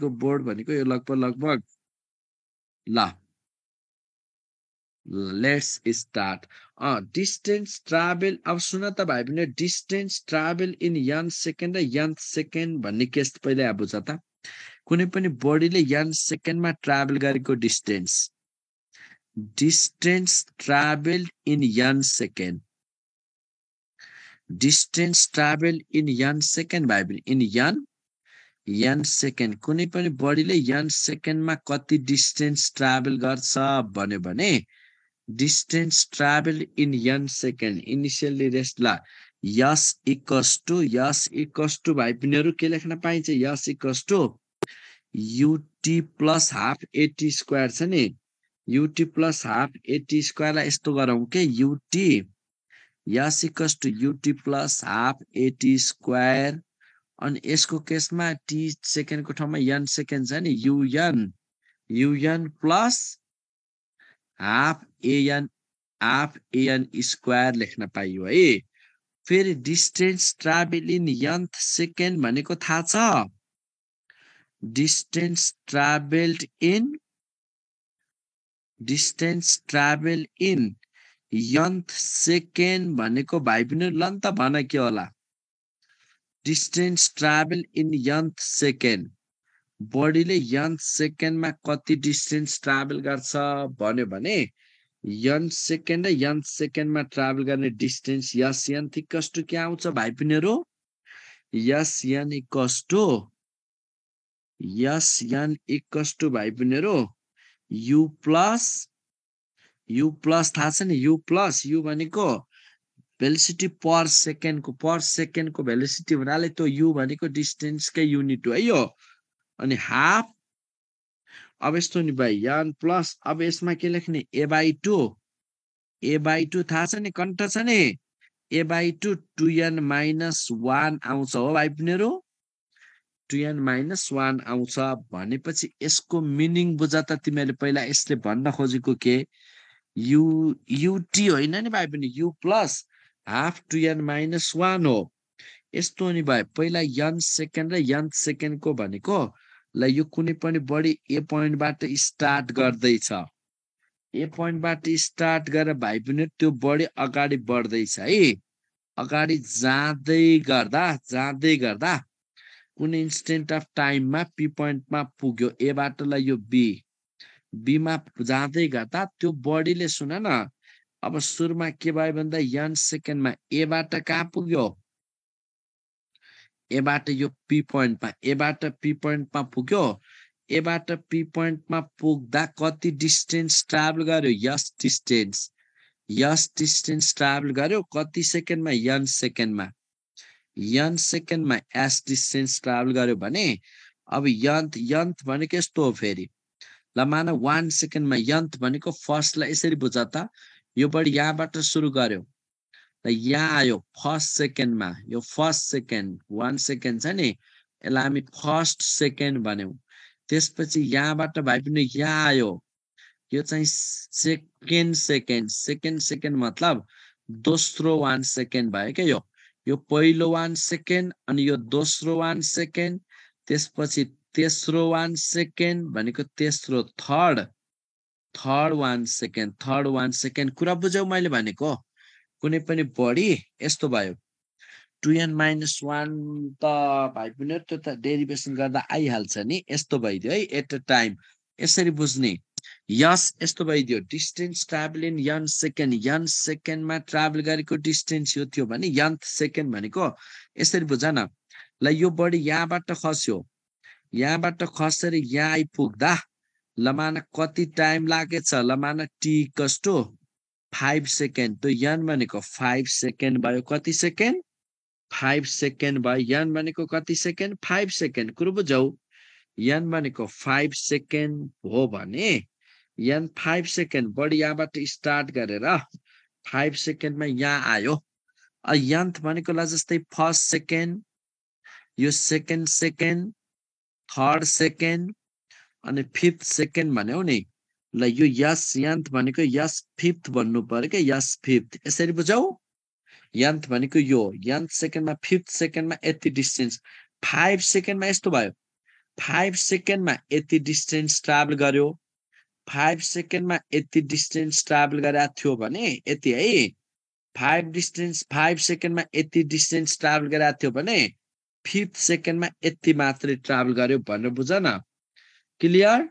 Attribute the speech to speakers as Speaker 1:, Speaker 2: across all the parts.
Speaker 1: को बोर्ड भनेको यो लगभग लगभग ल लेट्स स्टार्ट डिस्टेन्स ट्राभल अब सुन त भाइ भने distance travel in one second र यन सेकेन्ड भन्ने केस पहिल्यै बुझ त कुनै पनि बडीले यन सेकेन्डमा ट्राभल गरेको distance distance travel in one second distance travel in one second भाइ भने इन यन यान सेकेन्ड कुनै पनि बडीले यान सेकेन्डमा कति डिस्टेन्स ट्राभल गर्छ भन्यो भने distance travel in one second initially rest ल S equals to S equals to भाइ पनिहरू के लेख्न पाइन्छ S equals to U T plus half eighty square छ नि युटी प्लस हाफ एटी स्क्वायरलाई यस्तो गरौँ के U T S equals to U T plus half eighty square अनि यसको केसमा टी सेकेन्डको ठाउँमा यन सेकेन्ड छ नि U N U N plus half A N half A N square लेख्न पाइयो है फेरि distance travel in nth second भनेको थाहा छ distance travelled in distance travel in nth second भनेको भाइ पनि ल नि त भन के होला distance travel in nth second बडीले यन्थ सेकेन्डमा कति डिस्टेन्स ट्राभल गर्छ भन्यो भने यन सेकेन्ड र यन्थ सेकेन्डमा ट्राभल गर्ने distance S nth equals to के आउँछ भाइ पिनीहरू S N equals to S N equals to भाइ पिनीहरू यु प्लस यु प्लस थाहा छ नि यु प्लस यु भनेको भेलिसिटी पर सेकेन्डको पर सेकेन्डको भेलिसिटी भन्नाले त्यो यु भनेको डिस्टेन्सकै युनिट हो है यो अनि हाफ अब यस्तो नि भाइ यन प्लस अब यसमा के लेख्ने A by two A by two थाहा छ नि कन्ट छ नि A by two two N minus one आउँछ हो भाइ पिनेहरू टु एन माइनस वान आउँछ भनेपछि यसको मिनिङ बुझ त तिमीहरूले पहिला यसले भन्न खोजेको के यु युटी होइन नि भाइ पनि U plus half two N minus one हो यस्तो नि भयो पहिला यन सेकेन्ड र यन सेकेन्डको भनेको ल यो कुनै पनि बडी ए पोइन्टबाट स्टार्ट गर्दैछ ए पोइन्टबाट स्टार्ट गरेर भाइ पनि त्यो बडी अगाडि बढ्दैछ है अगाडि जाँदै गर्दा जाँदै गर्दा कुनै इन्स्टेन्ट अफ टाइममा पी पोइन्टमा पुग्यो एबाट ल यो बी बीमा जाँदै गर्दा त्यो बडीले सुन न अब सुरुमा के भयो भन्दा यन सेकेन्डमा एबाट कहाँ पुग्यो एबाट यो पी पोइन्टमा एबाट पी पोइन्टमा पुग्यो एबाट पी पोइन्टमा पुग्दा कति डिस्टेन्स ट्राभल गर्यो S distance S distance travel गर्यो कति सेकेन्डमा यन सेकेन्डमा यन सेकेन्डमा एस डिस्टेन्स ट्राभल गर्यो भने अब यन्त यन्त भनेको यस्तो हो फेरि ल मान वान सेकेन्डमा यन्त भनेको फर्स्टलाई यसरी बुझ त यो योबाट यहाँबाट सुरु गर्यो त यहाँ आयो फर्स्ट सेकेन्डमा यो फर्स्ट सेकेन्ड वान सेकेन्ड छ नि यसलाई हामी फर्स्ट सेकेन्ड भन्यौँ त्यसपछि यहाँबाट भाइ पनि यहाँ आयो यो चाहिँ सेकेन्ड सेकेन्ड सेकेन्ड सेकेन्ड मतलब दोस्रो वान सेकेन्ड भयो क्या यो यो पहिलो वान सेकेन्ड अनि यो दोस्रो वान सेकेन्ड त्यसपछि तेस्रो वान सेकेन्ड भनेको तेस्रो third third one second third one second कुरा बुझ्यौ मैले भनेको कुनै पनि बढी यस्तो भयो टु एन माइनस वान त भाइ पनि त्यो त डेरिभेसन गर्दा आइहाल्छ नि यस्तो भइदियो है एट अ टाइम यसरी बुझ्ने यस यस्तो भइदियो distance travel in one second one सेकेन्डमा ट्राभल गरेको डिस्टेन्स यो थियो भने यन सेकेन्ड भनेको यसरी बुझ न ल यो बडी यहाँबाट खस्यो यहाँबाट खसेर यहाँ आइपुग्दा लमाना कति टाइम लागेछ लमाना टी कस्तो फाइभ सेकेन्ड त्यो यन भनेको फाइभ सेकेन्ड भयो कति सेकेन्ड फाइभ सेकेन्ड भयो यन भनेको कति सेकेन्ड फाइभ सेकेन्ड कुरो बुझौ यन भनेको फाइभ सेकेन्ड हो भने यन फाइभ सेकेन्ड बढी यहाँबाट स्टार्ट गरेर फाइभ सेकेन्डमा यहाँ आयो यन्थ भनेको ला जस्तै फर्स्ट सेकेन्ड यो सेकेन्ड सेकेन्ड थर्ड सेकेन्ड अनि फिफ्थ सेकेन्ड भन्यो नि ल यो यास यान्थ भनेको यास फिफ्थ भन्नु पऱ्यो क्या यास फिफ्थ यसरी बुझाउ यान्थ भनेको यो यान्त सेकेन्डमा फिफ्थ सेकेन्डमा यति डिस्टेन्स फाइभ सेकेन्डमा यस्तो भयो फाइभ सेकेन्डमा यति डिस्टेन्स ट्राभल गर्यो फाइभ सेकेन्डमा यति डिस्टेन्स ट्राभल गरेको थियो भने यति है फाइभ डिस्टेन्स फाइभ सेकेन्डमा यति डिस्टेन्स ट्राभल गरेको थियो भने फिफ्थ सेकेन्डमा यति मात्रै ट्राभल गर्यो भनेर बुझ न क्लियर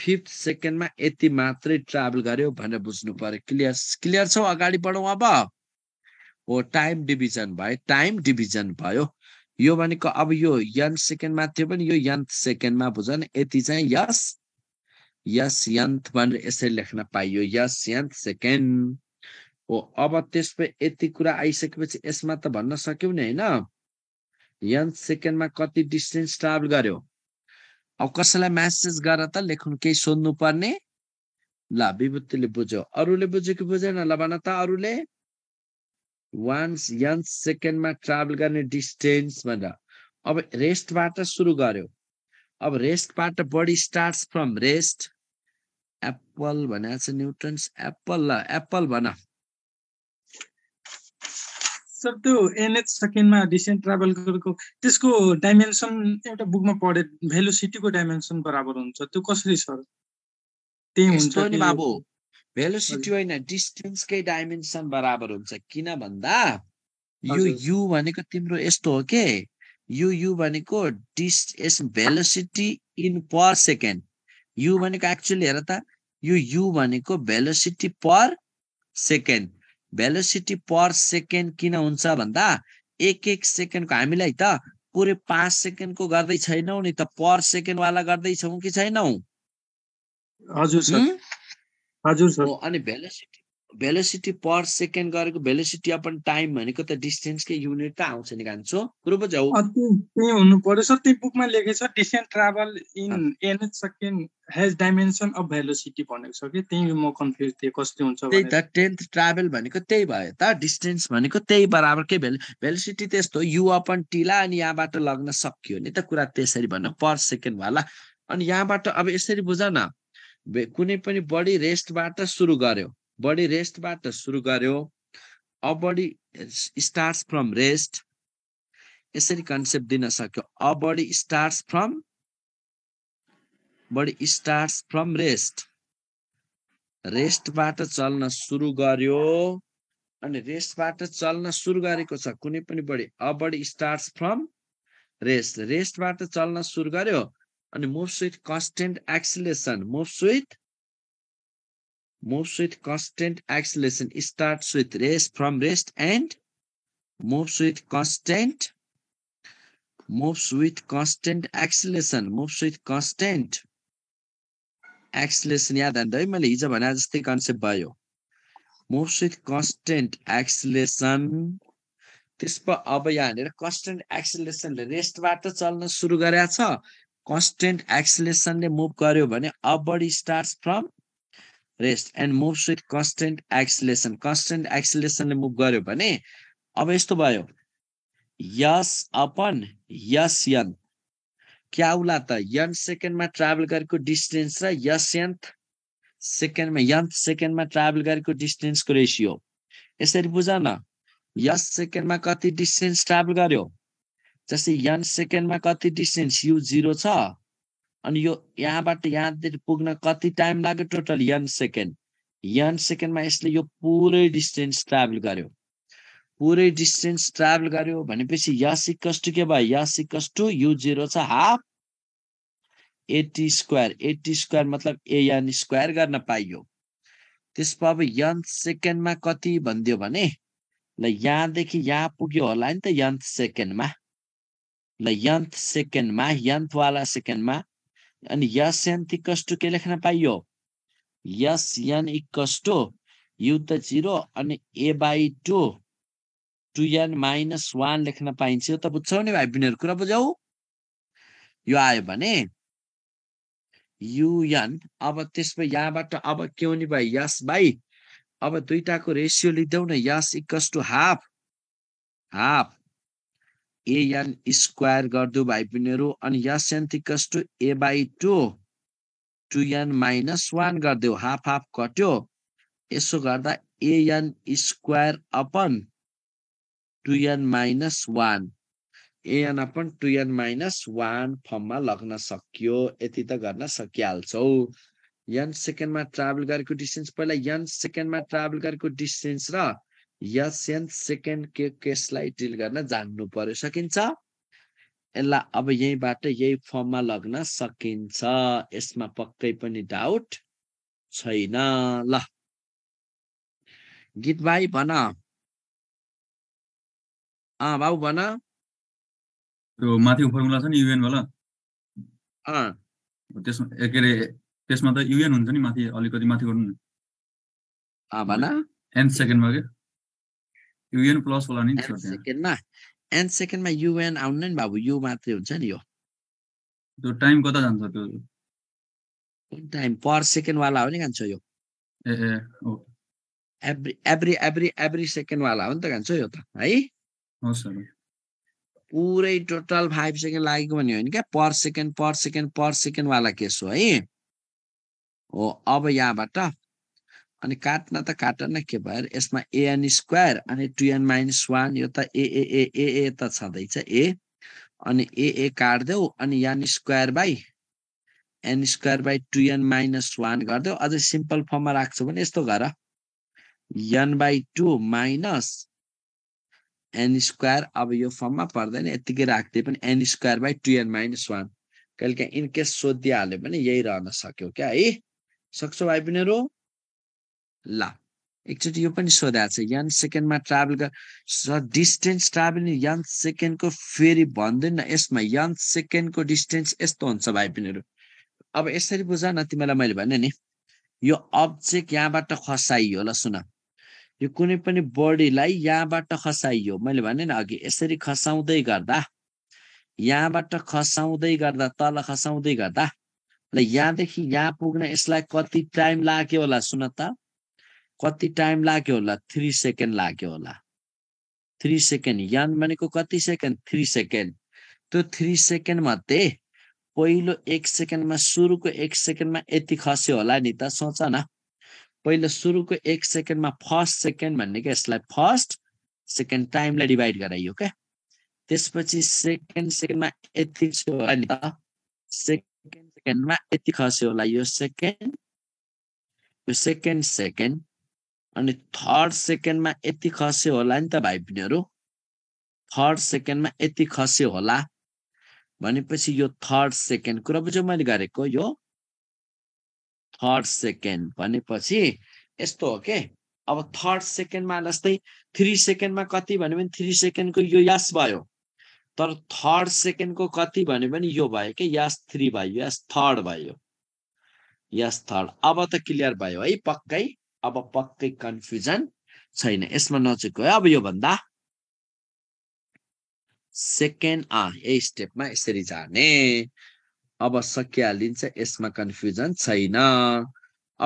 Speaker 1: फिफ्थ सेकेन्डमा यति मात्रै ट्राभल गर्यो भनेर बुझ्नु पर्यो क्लियर क्लियर छौ अगाडि बढौँ अब हो टाइम डिभिजन भयो टाइम डिभिजन भयो यो भनेको अब यो यन सेकेन्डमा थियो भने यो यन्थ सेकेन्डमा बुझ यति चाहिँ यस यस यन्थ भनेर यसरी लेख्न पाइयो यस यन्थ सेकेन्ड हो अब त्यसपछि यति कुरा आइसकेपछि यसमा त भन्न सक्यौँ नि होइन यन्थ सेकेन्डमा कति डिस्टेन्स ट्राभल गर्यो अब कसैलाई म्यासेज गर त लेख्नु केही सोध्नु पर्ने ल विभूतिले बुझ्यो अरूले बुझ्यो कि बुझेन ल भन त अरूले वान्स यन सेकेन्डमा ट्राभल गर्ने डिस्टेन्स भनेर अब रेस्टबाट सुरु गर्यो अब रेस्टबाट body start from rest apple भनेको छ न्युट्रन्स एप्पल ल एप्पल भन सर त्यो एनएच सेकेन्डमा डिसेन्ट ट्राभल गरेको त्यसको डाइमेन्सन एउटा बुकमा पढे भेलोसिटीको डाइमेन्सन बराबर हुन्छ त्यो कसरी सर त्यही हुन्छ बाबु भेलोसिटी होइन डिस्टेन्सकै डाइमेन्सन बराबर हुन्छ किन भन्दा यो यु भनेको तिम्रो यस्तो हो के यु यु भनेको this is velocity in per second u भनेको एक्चुली हेर त यो यु भनेको velocity per second velocity per second किन हुन्छ भन्दा एक एक सेकेन्डको हामीलाई त पुरै पाँच सेकेन्डको गर्दै छैनौ नि त पर सेकेन्डवाला गर्दैछौँ कि छैनौ हजुर अनि भेलोसिटी भेलोसिटी पर सेकेन्ड गरेको भेलोसिटी अपन टाइम भनेको त डिस्टेन्सकै युनिट त आउँछ नि कान्छो कुरो बुझ्यौ त्यही हुनु पर्यो सर त्यही बुकमा लेखेको छ distance travel in each second has dimension of velocity भनेको छ कि त्यही म कन्फ्युज थिएँ कस्तो हुन्छ त्यही त टेन्थ ट्राभल भनेको त्यही भयो त डिस्टेन्स भनेको त्यही बराबर के भेल भेलोसिटी त्यस्तो यु अपन टिला अनि यहाँबाट लग्न सकियो नि त कुरा त्यसरी भनौँ पर सेकेन्ड होला अनि यहाँबाट अब यसरी बुझ न कुनै पनि बडी रेस्टबाट सुरु गर्यो बडी रेस्टबाट सुरु गर्यो uh body starts from rest यसरी कन्सेप्ट दिन सक्यो uh body starts from body starts from rest रेस्टबाट चल्न सुरु गर्यो अनि रेस्टबाट चल्न सुरु गरेको छ कुनै पनि बढी uh body start from rest रेस्टबाट चल्न सुरु गर्यो अनि moves with constant acceleration moves with moves with constant acceleration. It starts with rest from rest and moves with constant moves with constant acceleration moves with constant acceleration याद हाल्दा है मैले हिजो भने जस्तै कन्सेप्ट भयो मुभ्स with constant acceleration त्यसमा अब यहाँनिर कन्सटेन्ट एक्सलेसनले रेस्टबाट चल्न सुरु गरेको छ कन्सटेन्ट एक्सलेसनले मुभ गर्यो भने अब body start from rest and moves with constant acceleration constant एक्सिलेसनले मुभ गर्यो भने अब यस्तो भयो यस अपन यस यन क्या उला त यन सेकेन्डमा ट्राभल गरेको डिस्टेन्स र यस यन्थ सेकेन्डमा यन्थ सेकेन्डमा ट्राभल गरेको डिस्टेन्सको रेसियो यसरी बुझ न यस सेकेन्डमा कति डिस्टेन्स ट्राभल गर्यो जस्तै यन सेकेन्डमा कति डिस्टेन्स यु जिरो छ अनि यो यहाँबाट यहाँतिर पुग्न कति टाइम लाग्यो टोटल यन सेकेन्ड यन सेकेन्डमा यसले यो पुरै डिस्टेन्स ट्राभल गर्यो पुरै डिस्टेन्स ट्राभल गर्यो भनेपछि यस इक्वस टू के भयो S equals to u zero छ half eighty square a t square मतलब यन स्क्वायर गर्न पाइयो त्यसपछि अब यन सेकेन्डमा कति भनिदियो भने ल यहाँदेखि यहाँ पुग्यो होला नि त यन्थ सेकेन्डमा ल यन्थ सेकेन्डमा यन्थवाला सेकेन्डमा अनि यस यान इक्वस टु के लेख्न पाइयो S n equals to u त जिरो अनि a by two two n minus one लेख्न पाइन्छ यो त बुझ्छौ नि भाइ बिनीहरू कुरा बुझाउ यो आयो भने युएन अब त्यसमा यहाँबाट अब के हुने भाइ यस बाई अब दुइटाको रेसियो लिइदेऊ न यस equals to half half A N square गरिदियो भाइ बहिनीहरू अनि यस an to A by two two N minus one गरिदियो हाफ हाफ कट्यो यसो गर्दा an square upon to N minus one an upon to N minus one फर्ममा लग्न सकियो यति त गर्न सकिहाल्छौ यन सेकेन्डमा ट्राभल गरेको डिस्टेन्स पहिला यन सेकेन्डमा ट्राभल गरेको डिस्टेन्स र या सेन्स सेकेन्ड के केसलाई डिल गर्न जान्नु पर्यो सकिन्छ यसलाई अब यहीँबाट यही फर्ममा लग्न सकिन्छ यसमा पक्कै पनि डाउट छैन ल गीत भाइ भन अँ बाबु भन माथि माथिको फर्मुला छ नि युएनवाला अँ त्यसमा के अरे त्यसमा त युएन हुन्छ नि माथि अलिकति माथि गर्नु न भन एन सेकेन्डमा क्या युएन प्लस होला नि सेकेन्डमा एन सेकेन्डमा युएन आउनु नि बाबु यो मात्रै हुन्छ नि यो त्यो टाइम कता जान्छ त्यो कुन टाइम पर सेकेन्ड वाला हो नि खान्छ यो uh uh every every every every second वाला हो नि त खान्छ यो त है पुरै टोटल फाइभ सेकेन्ड लागेको भने होइन क्या per second per second per second वाला केस हो है हो अब यहाँबाट अनि काट्न त काटन के भयो यसमा एएन स्क्वायर अनि टुएन माइनस वान यो त ए ए ए ए त छँदैछ ए अनि ए ए काटिदेऊ अनि n square by n square by two n minus one गरिदेऊ अझै सिम्पल फर्ममा राख्छु भने यस्तो गर n by two minus n square अब यो फर्ममा पर्दैन यत्तिकै राखिदिए पनि n square by n minus one कहिलेकाहीँ इनकेस सोधिहाल्यो भने यही रहन सक्यो क्या है सक्छौ भाइ बहिनीहरू ल एकचोटि यो पनि सोधा छ यन सेकेन्डमा ट्राभल गर डिस्टेन्स ट्राभल यन सेकेन्डको फेरि भन्दैन यसमा यन सेकेन्डको डिस्टेन्स यस्तो हुन्छ भाइ बहिनीहरू अब यसरी बुझ न तिमीलाई मैले भने नि यो अब्जेक्ट यहाँबाट खसाइयो ल सुन यो कुनै पनि बडीलाई यहाँबाट खसाइयो मैले भने नि अघि यसरी खसाउँदै गर्दा यहाँबाट खसाउँदै गर्दा तल खसाउँदै गर्दा ल यहाँदेखि यहाँ पुग्न यसलाई कति टाइम लाग्यो होला सुन त कति टाइम लाग्यो होला थ्री सेकेन्ड लाग्यो होला थ्री सेकेन्ड यान भनेको कति सेकेन्ड थ्री सेकेन्ड त्यो थ्री सेकेन्ड मध्ये पहिलो एक सेकेन्डमा सुरुको एक सेकेन्डमा यति खस्यो होला नि त सोच न पहिलो सुरुको एक सेकेन्डमा फर्स्ट सेकेन्ड भन्ने क्या यसलाई फर्स्ट सेकेन्ड टाइमलाई डिभाइड गराइयो क्या त्यसपछि सेकेन्ड सेकेन्डमा यति होला नि त सेकेन्ड सेकेन्डमा यति खस्यो होला यो सेकेन्ड यो सेकेन्ड सेकेन्ड अनि थर्ड सेकेन्डमा यति खस्यो होला नि त भाइ बहिनीहरू थर्ड सेकेन्डमा यति खस्यो होला भनेपछि यो थर्ड सेकेन्ड कुरा बुझ्यो मैले गरेको यो थर्ड सेकेन्ड भनेपछि यस्तो हो के अब थर्ड सेकेन्डमा जस्तै थ्री सेकेन्डमा कति भन्यो भने थ्री सेकेन्डको यो यास भयो तर थर्ड सेकेन्डको कति भन्यो भने यो भयो कि यास थ्री भयो यास थर्ड भयो यस थर्ड अब त क्लियर भयो है पक्कै अब पक्कै कन्फ्युजन छैन यसमा नजिक नचुक्यो अब यो भन्दा सेकेन्ड अँ यही स्टेपमा यसरी जाने अब सकिहालिन्छ यसमा कन्फ्युजन छैन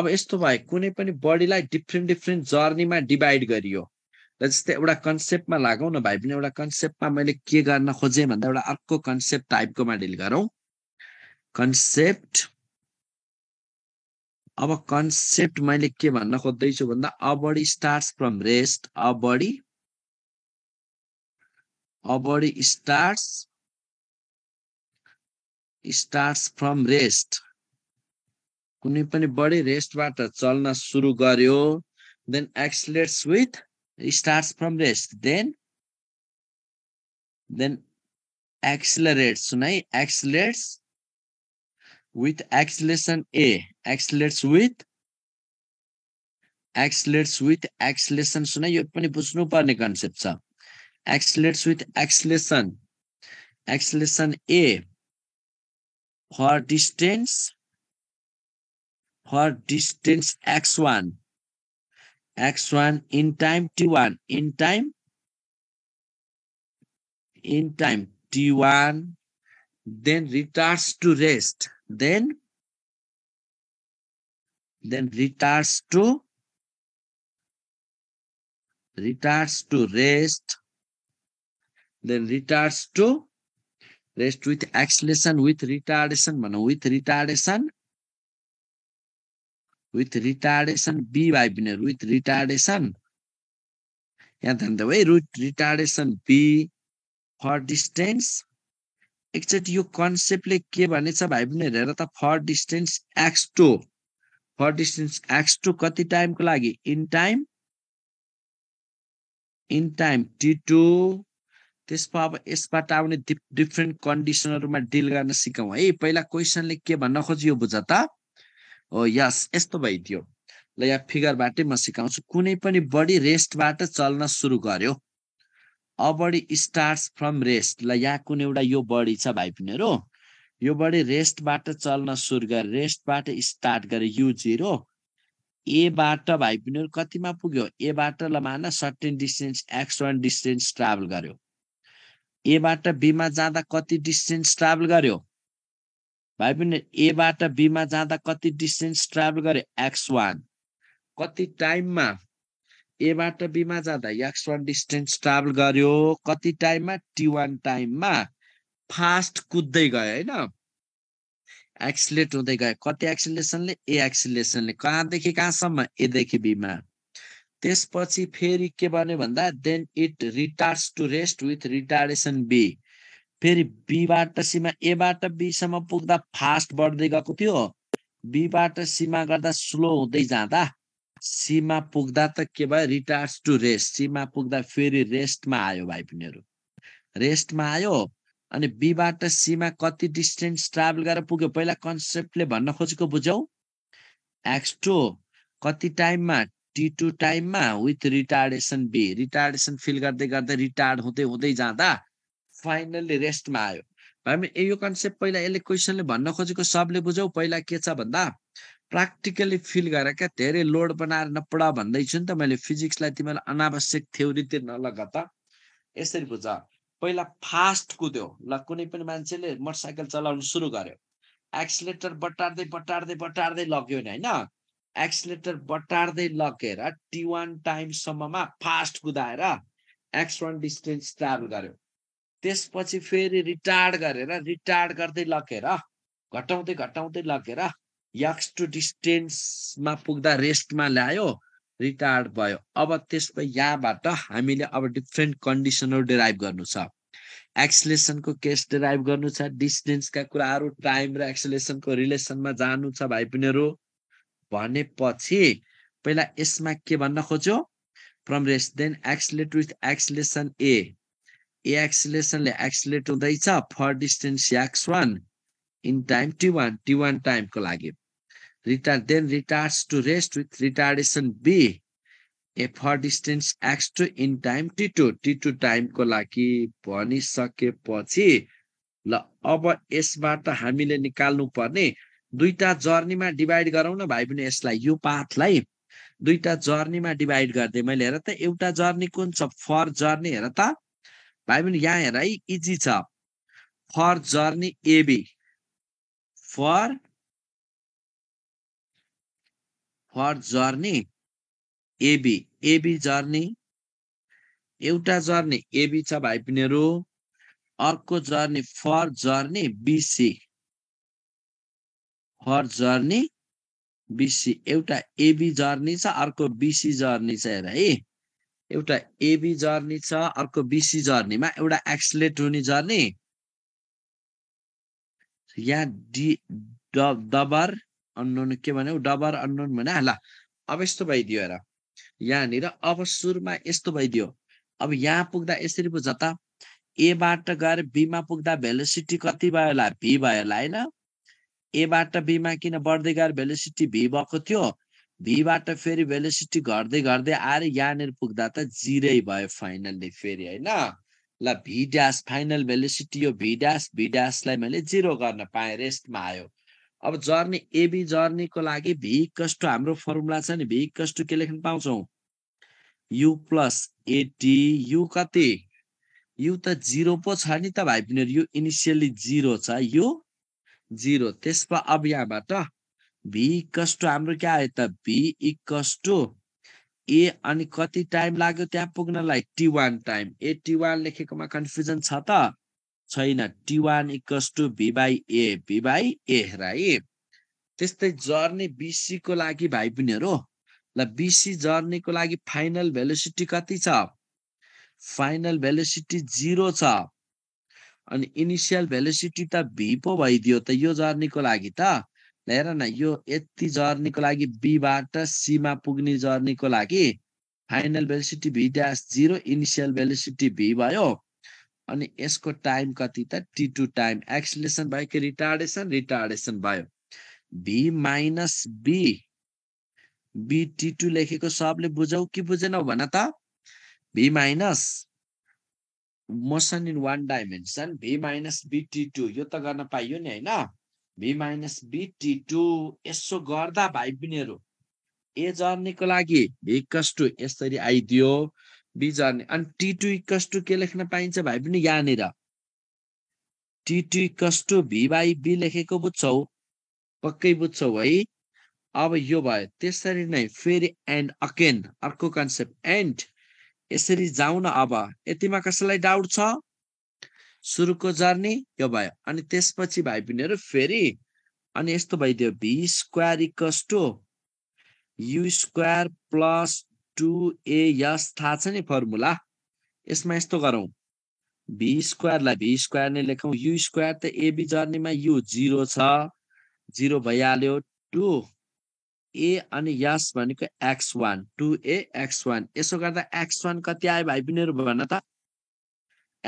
Speaker 1: अब यस्तो भए कुनै पनि बडीलाई डिफ्रेन्ट डिफ्रेन्ट जर्नीमा डिभाइड गरियो र जस्तै एउटा कन्सेप्टमा लागौँ न भाइ पनि एउटा कन्सेप्टमा मैले के गर्न खोजेँ भन्दा एउटा अर्को कन्सेप्ट टाइपकोमा डिल गरौँ कन्सेप्ट अब कन्सेप्ट मैले के भन्न खोज्दैछु भन्दा uh body start from rest uh body uh body start start from rest कुनै पनि बडी रेस्टबाट चल्न सुरु गर्यो then accelerates with start from rest then then accelerates है accelerates with acceleration A accelerates with accelerates with acceleration सुना यो पनि बुझ्नुपर्ने कन्सेप्ट छ accelerates with acceleration acceleration A for distance for distance x1 x1 in time t1 in time in time t1 then returns to rest then then retards to retards to rest then retards to rest with acceleration with retardation mano with retardation with retardation b by binary with retardation and then the way root retardation b for distance एकचोटि यो कन्सेप्टले के भनेछ भाइ पनि हेरेर त for distance x two for distance x two कति टाइमको लागि in time in time t two त्यसमा अब यसबाट आउने डिफ्रेन्ट कन्डिसनहरूमा डिल गर्न सिकौँ है पहिला क्वेसनले के भन्न खोज्यो बुझ त हो यस यस्तो भइदियो ल यहाँ फिगरबाटै म सिकाउँछु कुनै पनि बडी रेस्टबाट चल्न सुरु गर्यो अबडी स्टार्ट फ्रम रेस्ट ल यहाँ कुनै एउटा यो बडी छ भाइ पिनेहरू यो बडी रेस्टबाट चल्न सुरु गरे रेस्टबाट स्टार्ट गरे यु जिरो एबाट भाइ पिनेहरू कतिमा पुग्यो एबाट ल मान certain distance x one distance travel गर्यो एबाट बीमा जाँदा कति डिस्टेन्स ट्राभल गर्यो भाइ पिनेर एबाट बीमा जाँदा कति डिस्टेन्स ट्राभल गर्यो एक्स वान कति टाइममा एबाट बीमा जाँदा एक्स वान डिस्टेन्स ट्राभल गर्यो कति टाइममा टी वान टाइममा फास्ट कुद्दै गयो होइन एक्सिलेट हुँदै गयो कति एक्सिलेसनले ए एक्सिलेसनले कहाँदेखि कहाँसम्म एदेखि बीमा त्यसपछि फेरि के भन्यो भन्दा then it retards to rest with retardation b फेरि बीबाट सीमा एबाट बीसम्म पुग्दा फास्ट बढ्दै गएको थियो बीबाट सीमा गर्दा स्लो हुँदै जाँदा सीमा पुग्दा त के भयो रिटायर्स टु रेस्ट सीमा पुग्दा फेरि रेस्टमा आयो भाइ बहिनीहरू रेस्टमा आयो अनि बीबाट सीमा कति डिस्टेन्स ट्राभल गरेर पुग्यो पहिला कन्सेप्टले भन्न खोजेको बुझौ एक्स टु कति टाइममा टी टू टाइममा with retardation b retardation feel गर्दै गर्दै रिटायर्ड हुँदै हुँदै जाँदा फाइनल्ली रेस्टमा आयो भाइ यो कन्सेप्ट पहिला यसले क्वेसनले भन्न खोजेको सबले बुझौ पहिला के छ भन्दा प्र्याक्टिकली फिल गरेर क्या धेरै लोड बनाएर नपढा भन्दैछु नि त मैले फिजिक्सलाई तिमीलाई अनावश्यक थ्योरीतिर नलग त यसरी बुझ पहिला फास्ट कुद्यो ल कुनै पनि मान्छेले मोटरसाइकल चलाउनु सुरु गर्यो एक्सिलेटर बटार्दै बटार्दै बटार्दै लग्यो नि होइन एक्सिलेटर बटार्दै लगेर टी वान टाइमसम्ममा फास्ट कुदाएर एक्स वान डिस्टेन्स ट्राभल गर्यो त्यसपछि फेरि रिटार्ड गरेर रिटार्ड गर्दै लगेर घटाउँदै घटाउँदै लगेर टु डिस्टेन्समा पुग्दा रेस्टमा ल्यायो रिटायर्ड भयो अब त्यसको यहाँबाट हामीले अब डिफ्रेन्ट कन्डिसनहरू डिराइभ गर्नु छ एक्सलेसनको केस डिराइभ गर्नु छ डिस्टेन्सका कुराहरू टाइम र एक्सलेसनको रिलेसनमा जानु छ भाइ बहिनीहरू भनेपछि पहिला यसमा के भन्न खोज्यो from rest then accelerate with acceleration a a एक्सलेसनले एक्सलेट हुँदैछ for distance x one in time t one t one टाइमको लागि retard then retards to rest with retardation B. A for distance x2 in time t2 t2 टाइमको लागि भनिसकेपछि ल अब यसबाट हामीले निकाल्नु पर्ने दुईटा जर्नीमा डिभाइड गरौँ न भाइ पनि यसलाई यो पाथलाई दुईटा जर्नीमा डिभाइड गरिदिएँ मैले हेर त एउटा जर्नी कुन छ फर जर्नी हेर त भाइ बहिनी यहाँ हेर है इजी छ for journey AB for for journey AB AB journey एउटा जर्नी एबी छ भाइ पिनीहरू अर्को journey for journey BC for journey BC एउटा एबी जर्नी छ अर्को बिसी जर्नी छ हेर है एउटा एबी जर्नी छ अर्को बिसी जर्नीमा एउटा एक्सलेट हुने जर्नी यहाँ डी डबर अननोन के भन्यो डबर अननोन भने ल अब यस्तो भइदियो हेर यहाँनिर अब सुरुमा यस्तो भइदियो अब यहाँ पुग्दा यसरी बुझ त एबाट गएर बीमा पुग्दा भेलोसिटी कति भयो होला भी भयो होला होइन एबाट बीमा किन बढ्दै गएर भेलोसिटी भी भएको थियो भीबाट फेरि भेलोसिटी घट्दै घट्दै आएर यहाँनिर पुग्दा त जिरै भयो फाइनल्ली फेरि होइन ल भी ड्यास फाइनल भेलोसिटी यो भी ड्यास भी ड्यासलाई मैले जिरो गर्न पाएँ रेस्टमा आयो अब जर्नी एबी जर्नीको लागि भी टु हाम्रो फर्मुला छ नि भी कस्ट के लेख्न पाउँछौँ यु प्लस एटी यु कति यु त जिरो पो छ नि त भाइ बहिनीहरू यो इनिसियली जिरो छ यो जिरो त्यसमा अब यहाँबाट भी टु हाम्रो के आयो त भी इक्वस टु ए अनि कति टाइम लाग्यो त्यहाँ पुग्नलाई t one time a t one लेखेकोमा कन्फ्युजन छ त छैन t one equals to v by a v by a राई त्यस्तै जर्नी बिसीको लागि भाइ बहिनीहरू ल बिसी जर्नीको लागि फाइनल भेलोसिटी कति छ फाइनल भेलोसिटी जिरो छ अनि इनिसियल भेलोसिटी त भी पो भइदियो त यो जर्नीको लागि त हेर न यो यति जर्नीको लागि बीबाट सीमा पुग्ने जर्नीको लागि final velocity v dash zero initial velocity v भयो अनि यसको टाइम कति त टी टू टाइम एक्सिलेसन भयो कि रिटार्डेसन रिटार्डेसन भयो b minus b b t two लेखेको सबले बुझौ कि बुझेनौ भन त v minus motion in one dimension v minus b t two यो त गर्न पाइयो नि होइन v minus b t two यसो गर्दा भाइ बहिनीहरू ए जर्नीको लागि भिकस टू यसरी आइदियो बी अर्ने अनि टी टु इक्वस टु के लेख्न पाइन्छ भाइ पनि यहाँनिर t two equals to v by b लेखेको बुझ्छौ पक्कै बुझ्छौ है अब यो भयो त्यसरी नै फेरि एन्ड अकेन अर्को कन्सेप्ट एन्ड यसरी जाउँ न अब यतिमा कसैलाई डाउट छ सुरुको जर्नी यो भयो अनि त्यसपछि भाइ बहिनीहरू फेरि अनि यस्तो भइदियो v square equals to u square plus two a यस थाहा छ नि फर्मुला यसमा यस्तो गरौँ भी स्क्वायरलाई भी स्क्वायर नै लेखौँ यु स्क्वायर त एबी जर्नीमा यु जिरो छ जिरो भइहाल्यो टु ए अनि यस भनेको x one two a x one यसो गर्दा एक्स वान कति आयो भाइ बहिनीहरू भन त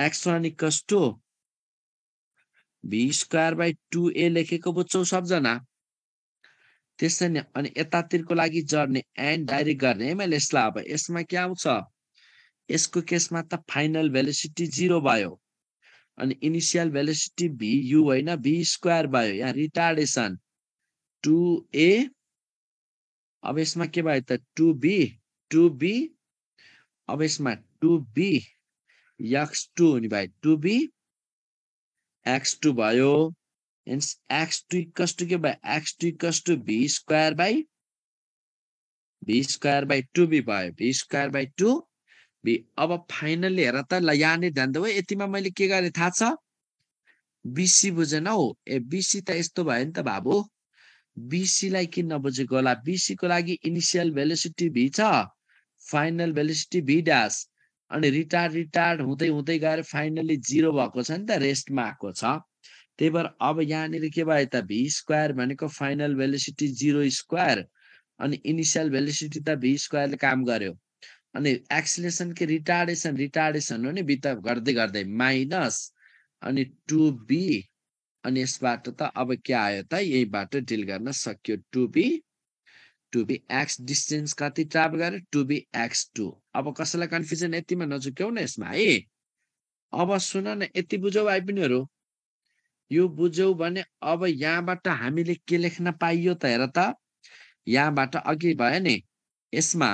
Speaker 1: x one equals to v square by two a लेखेको बुझ्छौ सबजना त्यसरी नै अनि यतातिरको लागि जर्ने एन्ड डाइरेक्ट गर्ने है मैले यसलाई अब यसमा के आउँछ यसको केसमा त फाइनल भ्यालिसिटी जिरो भयो अनि इनिसियल भ्यालिसिटी भी यु होइन भी स्क्वायर भयो यहाँ रिटार्डेसन टु ए अब यसमा के भयो त टु बी टु बी अब यसमा टु बी एक्स टू हुने भयो टु बी एक्स टू भयो Hence, टु के भयो x two x2 to v square by v square by two b भयो v square by two b अब finally हेर त ल यहाँ नै ध्यान देऊ यतिमा मैले के गरेँ थाहा छ बिसी बुझेन हौ ए बिसी त यस्तो भयो नि त बाबु बिसीलाई किन नबुझेको होला बिसीको लागि इनिसियल भेलिसिटी भी छ फाइनल भेलिसिटी भी ड्यास अनि रिटायर रिटायर हुँदै हुँदै गएर फाइनल्ली जिरो भएको छ नि त रेस्टमा आएको छ त्यही भएर अब यहाँनिर के भयो त भी स्क्वायर भनेको फाइनल भेलिसिटी जिरो स्क्वायर अनि इनिसियल भेलिसिटी त भी स्क्वायरले काम गर्यो अनि एक्सिलेसन के रिटार्डेसन रिटार्डेसन हो नि बित गर्दै गर्दै माइनस अनि टु बी अनि यसबाट त अब के आयो त यहीबाट डिल गर्न सक्यो two b two b x distance कति ट्राभल गर्यो टु बी एक्स टू अब कसैलाई कन्फ्युजन यतिमा नजुक्यौ न यसमा है अब सुन न यति बुझौ भाइ पनिहरू यो बुझ्यौ भने अब यहाँबाट हामीले के लेख्न पाइयो त हेर त यहाँबाट अघि भयो नि यसमा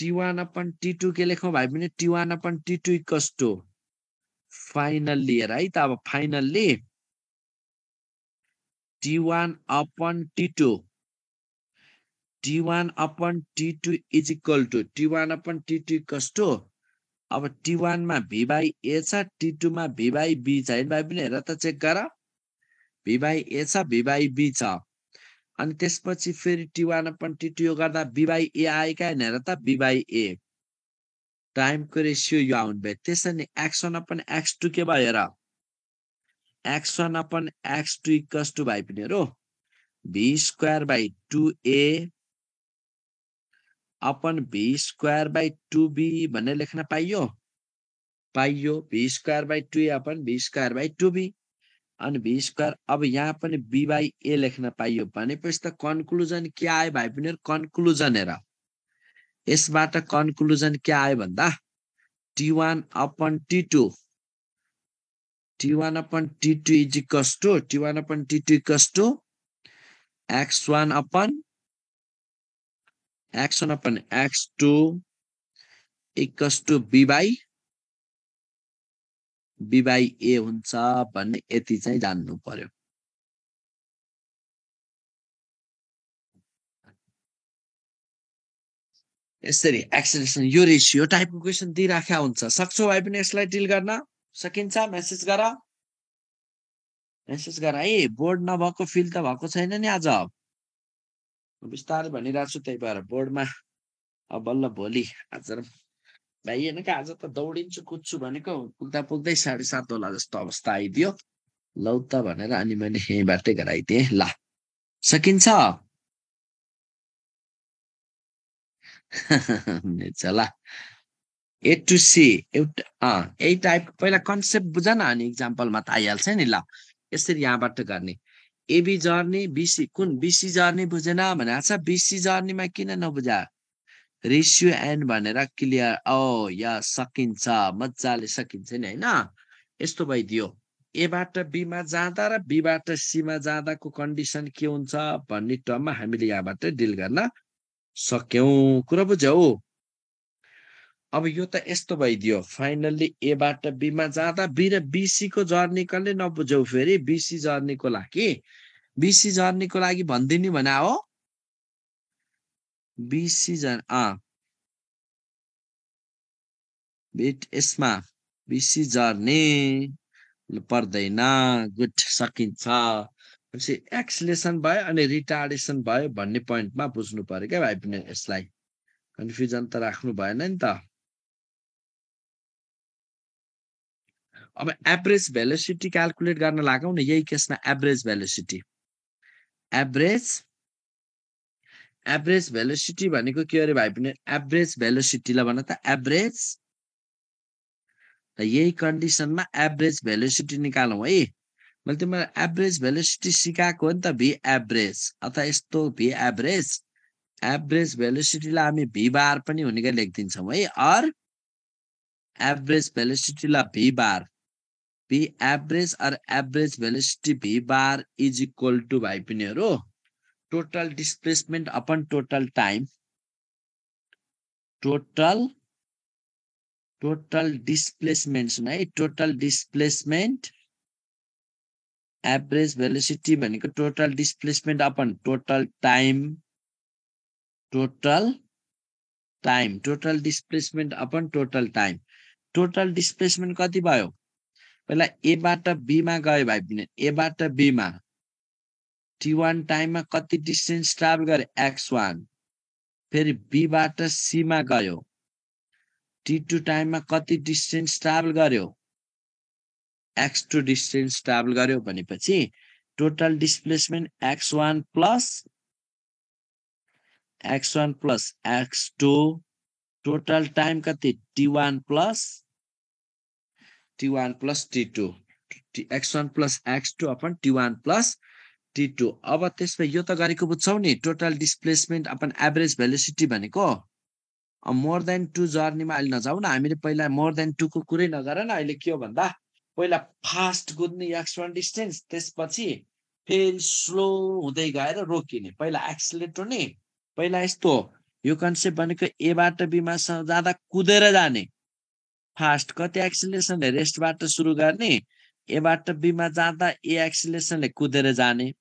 Speaker 1: t one upon t two के लेखौँ भाइ पनि t one upon t two equals to finally हेर है त अब finally t one upon t two t one upon t two is equal to t one upon t two equals to अब t वानमा भिभाई ए छ T टूमा भिभाई be छ भाइ पनि हेर त चेक गर भिभाई ए छ भिभाई बी छ अनि त्यसपछि फेरि टी वान पनि टी टू गर्दा भिभाई ए आएका होइन हेर त भिभाई ए टाइमको रेसियो यो आउनु भयो त्यसरी नै x one upon x two के भयो हेर x one upon x two equals to भाइ पनि हेर v square by two a upon v square by two b भनेर लेख्न पाइयो पाइयो v square by two upon v square by two b अनि भी स्क्वायर अब यहाँ पनि बी बाई ए लेख्न पाइयो भनेपछि त कन्क्लुजन के आयो भाइ पनि कन्क्लुजन हेर यसबाट कन्क्लुजन के आयो भन्दा t one upon t two t one upon t two is equals to t one upon t two equals to x one upon x n upon x2 equals to b by b a a हुन्छ भन्ने यति चाहिँ जान्नु पर्यो यसरी acceleration यो ratio टाइपको question दिइराख्या हुन्छ सक्छौ भाइ पनि यसलाई डिल गर्न सकिन्छ मेसेज गर मेसेज गर है बोर्ड नभएको फिल त भएको छैन नि आज बिस्तारै भनिरहेको छु त्यही भएर बोर्डमा अब बल्ल भोलि आज भाइ होइन कि आज त दौडिन्छु कुद्छु भनेको पुग्दा पुग्दै साढे सात होला जस्तो अवस्था आइदियो लौ त भनेर अनि मैले यहीँबाटै गराइदिएँ ल सकिन्छ ल ए टु सी एउटा यही टाइप पहिला कन्सेप्ट बुझ न अनि इक्जाम्पलमा त आइहाल्छ नि ल यसरी यहाँबाट गर्ने एबी जर्नी बिसी कुन बिसी जर्नी बुझेन भने छ बिसी जर्नीमा किन नबुझा रेशियो एन्ड भनेर क्लियर ओ या सकिन्छ मजाले सकिन्छ नि होइन यस्तो भइदियो एबाट बीमा जाँदा र बीबाट सीमा जाँदाको कन्डिसन के हुन्छ भन्ने टर्ममा हामीले यहाँबाट डिल गर्न सक्यौँ कुरो बुझ्यौ अब यो त यस्तो भइदियो फाइनल्ली एबाट बीमा जाँदा बी र बिसीको जर्नी कसले नबुझौ फेरि बिसी जर्नीको लागि बिसी जर्नीको लागि भनिदिने भने हो बिसी जर् बिट यसमा बिसी जर्नी पर्दैन गुड सकिन्छ भनेपछि एक्सलेसन भयो अनि रिटार्डेसन भयो भन्ने पोइन्टमा बुझ्नु पऱ्यो क्या भाइ पनि यसलाई कन्फ्युजन त राख्नु भएन नि त अब एभरेज भेलोसिटी क्यालकुलेट गर्न लागौँ न यही केसमा average velocity average average velocity भनेको के अरे भाइ पनि एभरेज भेलोसिटीलाई भन त एभरेज यही कन्डिसनमा एभरेज भेलोसिटी निकालौँ है मैले तिमीलाई एभरेज भेलोसिटी सिकाएको हो नि त भी एभरेज अथवा यस्तो भी एभरेज एभरेज भेलोसिटीलाई हामी भी बार पनि हुनेकै लेखिदिन्छौँ है अर एभरेज भेलोसिटीलाई v bar average or average velocity v bar is equal to भाइ बिनीहरू total displacement upon total time total total displacement छन् है टोटल डिस्प्लेसमेन्ट एभरेज भ्यालिसिटी भनेको total displacement upon total time total time total displacement upon total time total displacement कति भयो पहिला एबाट बीमा गयो भाइ बहिनी एबाट बीमा टी वान टाइममा कति डिस्टेन्स ट्राभल गरे एक्स वान फेरि बीबाट सीमा गयो टी टू टाइममा कति डिस्टेन्स ट्राभल गर्यो एक्स टु डिस्टेन्स ट्राभल गर्यो भनेपछि total displacement x one plus x one plus x two total time कति t one plus t one plus t two x one plus x two upon t one plus t two अब त्यसमा यो त गरेको बुझ्छौ नि total displacement upon average velocity भनेको more than two जर्नीमा अहिले नजाऊ न हामीले पहिला मोर देन टूको कुरै नगर न अहिले के हो भन्दा पहिला फास्ट कुद्ने एक्स वान डिस्टेन्स त्यसपछि फेरि स्लो हुँदै गएर रोकिने पहिला एक्सिलेट हुने पहिला यस्तो यो कन्सेप्ट भनेको एबाट बीमा जाँदा कुदेर जाने फास्ट कति एक्सिलेसनले रेस्टबाट सुरु गर्ने एबाट बीमा जाँदा ए एक्सिलेसनले कुदेर जाने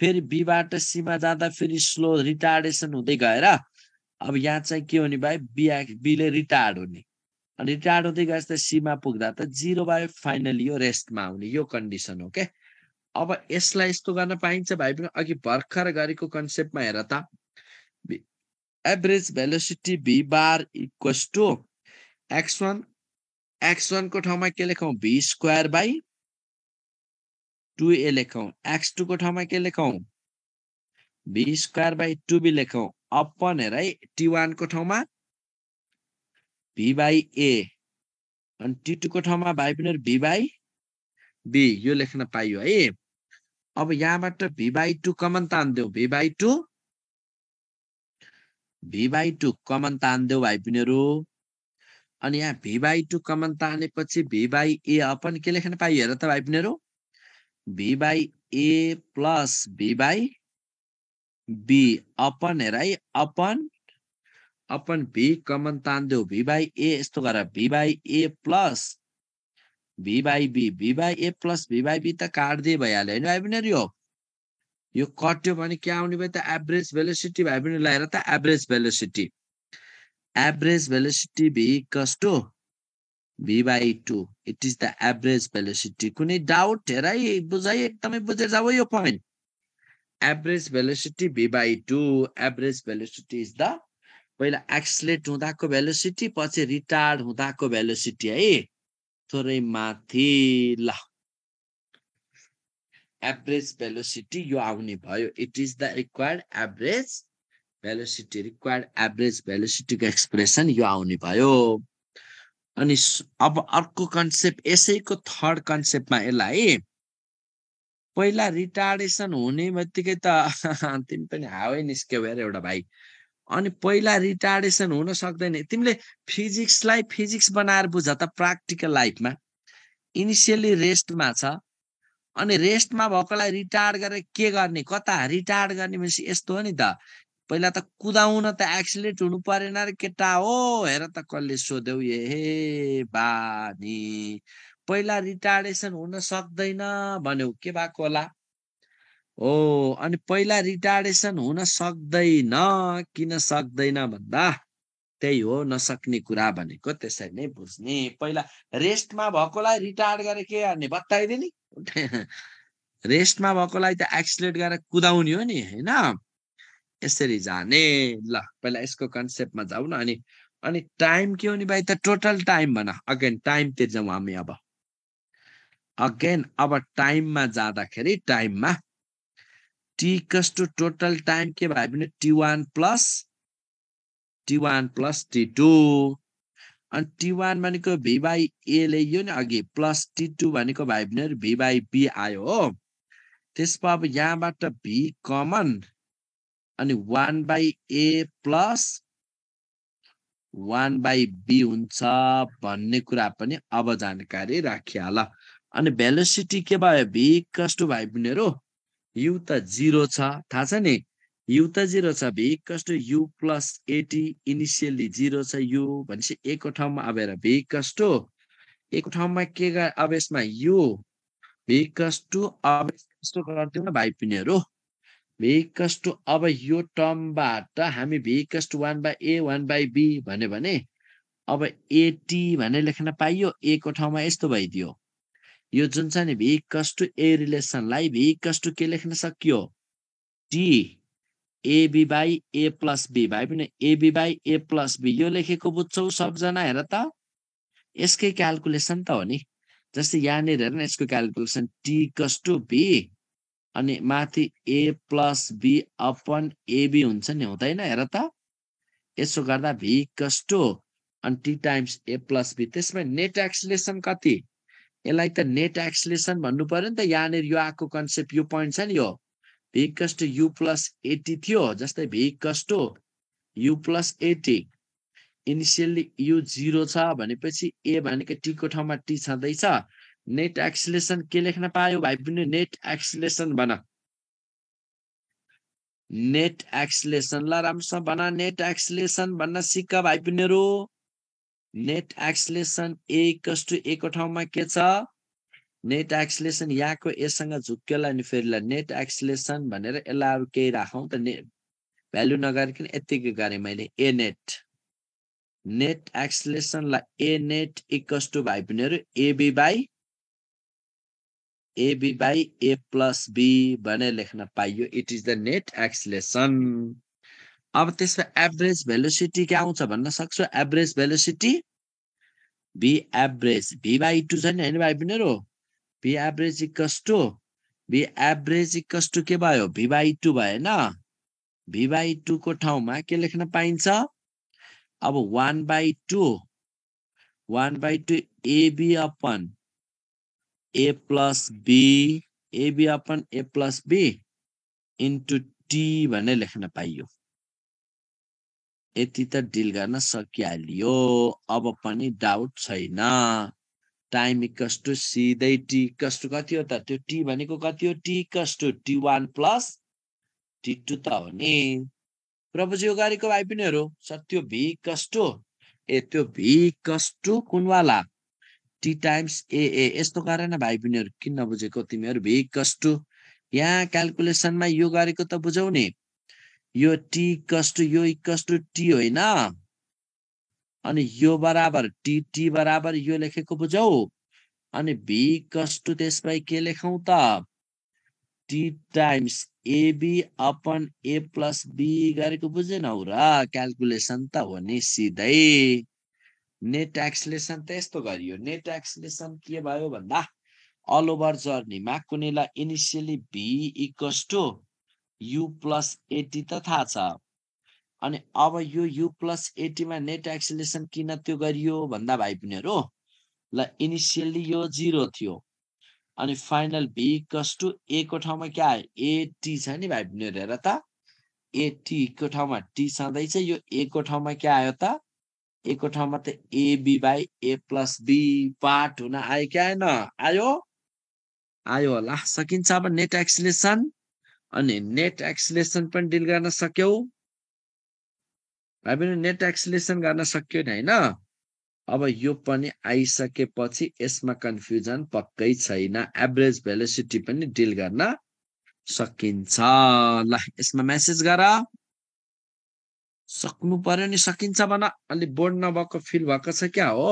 Speaker 1: फेरि बीबाट सीमा जाँदा फेरि स्लो रिटार्डेसन हुँदै गएर अब यहाँ चाहिँ के हुने भाइ बी बीले रिटायर्ड हुने अनि रिटायर्ड हुँदै गएपछि सीमा पुग्दा त जिरो भयो फाइनली यो रेस्टमा आउने यो कन्डिसन हो क्या अब यसलाई यस्तो गर्न पाइन्छ भाइ पनि अघि भर्खर गरेको कन्सेप्टमा हेर त average velocity v bar equals to x one x वानको ठाउँमा के लेखौँ v square by two a लेखौँ एक्स टूको ठाउँमा के लेखौँ v square by two b लेखौँ अपन हेर है टी वानको ठाउँमा भी बाई ए अनि टी टूको ठाउँमा भाइ पनि भी बाई बी यो लेख्न पाइयो है अब यहाँबाट भी बाई टू कमन तान्देऊ v by two v by two common तानिदेऊ भाइ पनिहरू अनि यहाँ भी बाई टू कमन तानेपछि भी बाई ए अपन के लेख्न पाइयो हेर त भाइ बिनेहरू v by a plus v by b upon हेर है अपन अपन भी कमन तानिदेऊ भी बाई ए यस्तो गर v by a plus v by b v by a plus v by be त काटिदिए भइहाल्यो होइन भाइ बिनेहरू यो यो कट्यो भने के आउने भयो त एभरेज भेलोसिटी भाइ बिनेहरू लगाएर त average velocity average velocity v equals v v two 2 it the the velocity कुनै डाउट हेराइ बुझाइ एकदमै बुझेर जाऊ यो point average velocity v by two average velocity is the पहिला एक्सलेट हुँदाको भेलोसिटी पछि रिटार्ड हुँदाको भेलोसिटी है थोरै माथि ल एभरेज भेलोसिटी यो आउने भयो it is the required average velocity required average भेलोसिटीको एक्सप्रेसन यो आउने भयो अनि अब अर्को कन्सेप्ट यसैको थर्ड कन्सेप्टमा यसलाई पहिला रिटार्डेसन हुने बित्तिकै त तिमी पनि हावै निस्क्यौ हेर एउटा भाइ अनि पहिला रिटार्डेसन हुन सक्दैन तिमीले फिजिक्सलाई फिजिक्स बनाएर बुझ त प्र्याक्टिकल लाइफमा इनिसियली रेस्टमा छ अनि रेस्टमा भएकोलाई रिटायर्ड गरेर के गर्ने कता रिटायर्ड गर्ने भनेपछि यस्तो हो नि त पहिला त कुदाउन त एक्सिलेट हुनु परेन र केटा हो हेर त कसले सोध्यौ ए बानी पहिला रिटार्डेसन हुन सक्दैन भन्यो के भएको होला हो अनि पहिला रिटार्डेसन हुन सक्दैन किन सक्दैन भन्दा त्यही हो नसक्ने कुरा भनेको त्यसरी नै बुझ्ने पहिला रेस्टमा भएकोलाई रिटायर्ड गरेर के गर्ने बताइदिने रेस्टमा भएकोलाई त एक्सिलेट गरेर कुदाउने हो नि होइन यसरी जाने ल पहिला यसको कन्सेप्टमा जाउँ न अनि अनि टाइम के हो नि भाइ त टोटल टाइम भन अगेन टाइमतिर जाउँ हामी अब अगेन अब टाइममा जाँदाखेरि टाइममा टिकस टु टोटल टाइम के भयो भने t one plus t one plus t two अनि टी वान भनेको भिवाई ए ल्याइयो नि अघि प्लस टी टू भनेको भाइ भने भिबाई बी आयो हो त्यसमा अब यहाँबाट भी कमन अनि one by a plus one by b हुन्छ भन्ने कुरा पनि अब जानकारी राखिहाल अनि भेलोसिटी के भयो भी कस्टु भाइ बहिनीहरू यु त जिरो छ थाहा छ नि यु त जिरो छ v equals to u plus a t initially zero छ यु भनेपछि एकको ठाउँमा अब हेर भी कस्टु एकको ठाउँमा के गर अब यसमा यु भी कस्टु अब यस्तो गर्थ्यो भाइ बहिनीहरू भेकस टु अब यो टर्मबाट हामी v equals to one by a one by b भन्यो भने अब एटी भनेर लेख्न पाइयो ए को ठाउँमा यस्तो भइदियो यो जुन छ नि भेकस टु ए रिलेसनलाई भेकस टु के लेख्न सकियो t a b by a plus b भाइ पनि a b by a plus b यो लेखेको बुझ्छौ सबजना हेर त यसकै क्यालकुलेसन त हो नि जस्तै यहाँनिर हेर न यसको calculation t equals to b अनि माथि a plus b upon a b हुन्छ नि हुँदैन हेर त यसो गर्दा भी कस्टो अनि t times a plus b त्यसमा नेट एक्सलेसन कति यसलाई त नेट एक्सलेसन भन्नु पऱ्यो नि त यहाँनिर यो आएको कन्सेप्ट यो पोइन्ट छ नि यो भी कस्ट यु प्लस एटी थियो जस्तै v equals to u plus a t initially u zero छ भनेपछि ए भनेको टीको ठाउँमा टी छँदैछ नेट एक्सिलेसन के लेख्न पायो भाइ पनि नेट एक्सिलेसन भन नेट एक्सिलेसन ल राम्रोसँग भन नेट एक्सिलेसन भन्न सिक्क भाइ पनिहरू नेट एक्सलेसन एकस टु को ठाउँमा के छ नेट एक्सलेसन यहाँको एसँग झुक्कियोला अनि फेरि नेट एक्सलेसन भनेर यसलाई अरू केही राखौँ त ने भ्यालु नगरिकन यत्तिकै गरेँ मैले ए नेट नेट एक्सलेसनलाई ए नेट इक्वस टु भाइ पनिहरू a b by a b by a plus b भनेर लेख्न पाइयो it is the net acceleration अब त्यसमा एभरेज भेलोसिटी के आउँछ भन्न सक्छु average velocity b average v by two छ नि होइन भाइ बिनेरो b average equals to v average equals to के भयो भी बाई टू भयो होइन भी बाई टूको ठाउँमा के लेख्न पाइन्छ अब one by two one by two a b upon a plus b ab upon a plus b into t भनेर लेख्न पाइयो यति त डिल गर्न सकिहालियो अब पनि डाउट छैन टाइम इक्वस टु सिधै टी इक्वस टु कति हो त त्यो टी भनेको कति हो t equals to t one plus t two त हो नि प्रभुजी गरेको भाइ पनि हेरौँ सर त्यो भी इक्वस टु ए त्यो भी इक्वस टु कुनवाला टी टाइम्स ए ए यस्तो गरेन भाइ बहिनीहरू किन नबुझेको तिमीहरू भिकस टु यहाँ क्यालकुलेसनमा यो गरेको त बुझौ नि यो टी इक्वस टु यो इक्वस टु टी होइन अनि यो बराबर टी टी बराबर यो लेखेको बुझौ अनि भी टु टू त्यसपछि के लेखौँ त t times a b upon a plus b गरेको बुझेनौ र क्यालकुलेसन त हो नि सिधै नेट एक्सलेसन त यस्तो गरियो नेट एक्सलेसन के भयो भन्दा अल ओभर जर्नीमा कुनैलाई initially v equals to u plus a t त थाहा छ अनि अब यो यु प्लस एटीमा नेट एक्सलेसन किन त्यो गरियो भन्दा भाइ बहिनीहरू ल इनिसियली यो जिरो थियो अनि final v equals to a को ठाउँमा के क्या एटी छ नि भाइ बहिनीहरू हेर त एटीको ठाउँमा टी चाहिँ यो ए को ठाउँमा के आयो त ए ठाउँमा त a b by a plus b part हुन आयो कि आएन आयो आयो होला सकिन्छ अब नेट एक्सलेसन अनि नेट एक्सलेसन पनि डिल गर्न सक्यौ भाइ पनि नेट एक्सलेसन गर्न सक्यो नि होइन अब यो पनि आइसकेपछि यसमा कन्फ्युजन पक्कै छैन एभरेज भेलोसिटी पनि डिल गर्न सकिन्छ ल यसमा मेसेज गर सक्नु पर्यो नि सकिन्छ भन अलि बोर्ड नभएको फिल भएको छ क्या हो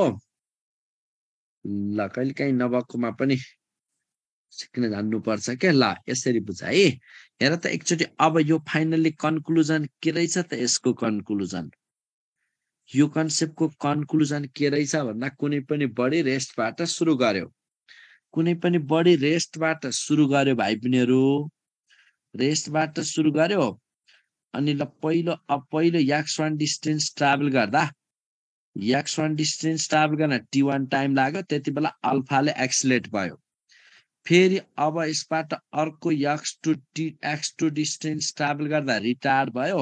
Speaker 1: ल कहिले काहीँ नभएकोमा पनि सिक्न जान्नुपर्छ क्या ल यसरी बुझ है हेर त एकचोटि अब यो फाइनल्ली कन्क्लुजन के रहेछ त यसको कन्क्लुजन यो कन्सेप्टको कन्क्लुजन के रहेछ भन्दा कुनै पनि बडी रेस्टबाट सुरु गर्यो कुनै पनि बडी रेस्टबाट सुरु गर्यो भाइ बहिनीहरू रेस्टबाट सुरु गर्यो अनि ल पहिलो अब पहिलो याक्स वान डिस्टेन्स ट्राभल गर्दा याक्स वान डिस्टेन्स ट्राभल गर्न टी वान टाइम लाग्यो त्यति बेला अल्फाले एक्सिलेट भयो फेरि अब यसबाट अर्को x two t x two distance travel गर्दा रिटायर भयो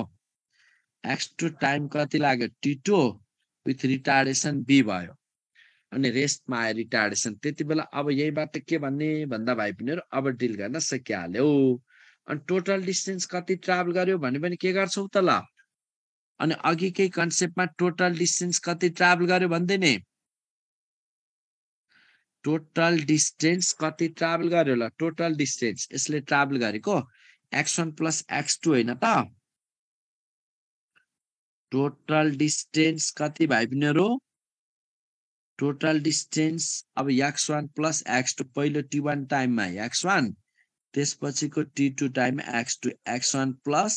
Speaker 1: एक्स टु टाइम कति लाग्यो t two with retardation b भयो अनि रेस्टमा आयो रिटायरेसन त्यति बेला अब यहीबाट के भन्ने भन्दा भाइ बहिनीहरू अब डिल गर्न सकिहाल्यो अनि टोटल डिस्टेन्स कति ट्राभल गर्यो भने पनि के गर्छौ त ल अनि अघि अघिकै कन्सेप्टमा टोटल डिस्टेन्स कति ट्राभल गर्यो भन्दै नि टोटल डिस्टेन्स कति ट्राभल गर्यो ल टोटल डिस्टेन्स यसले ट्राभल गरेको x one plus x two होइन त टोटल डिस्टेन्स कति भाइ बहिनीहरू टोटल डिस्टेन्स अब x one plus x two पहिलो टी वान टाइममा एक्स वान त्यसपछिको t two time x two x one plus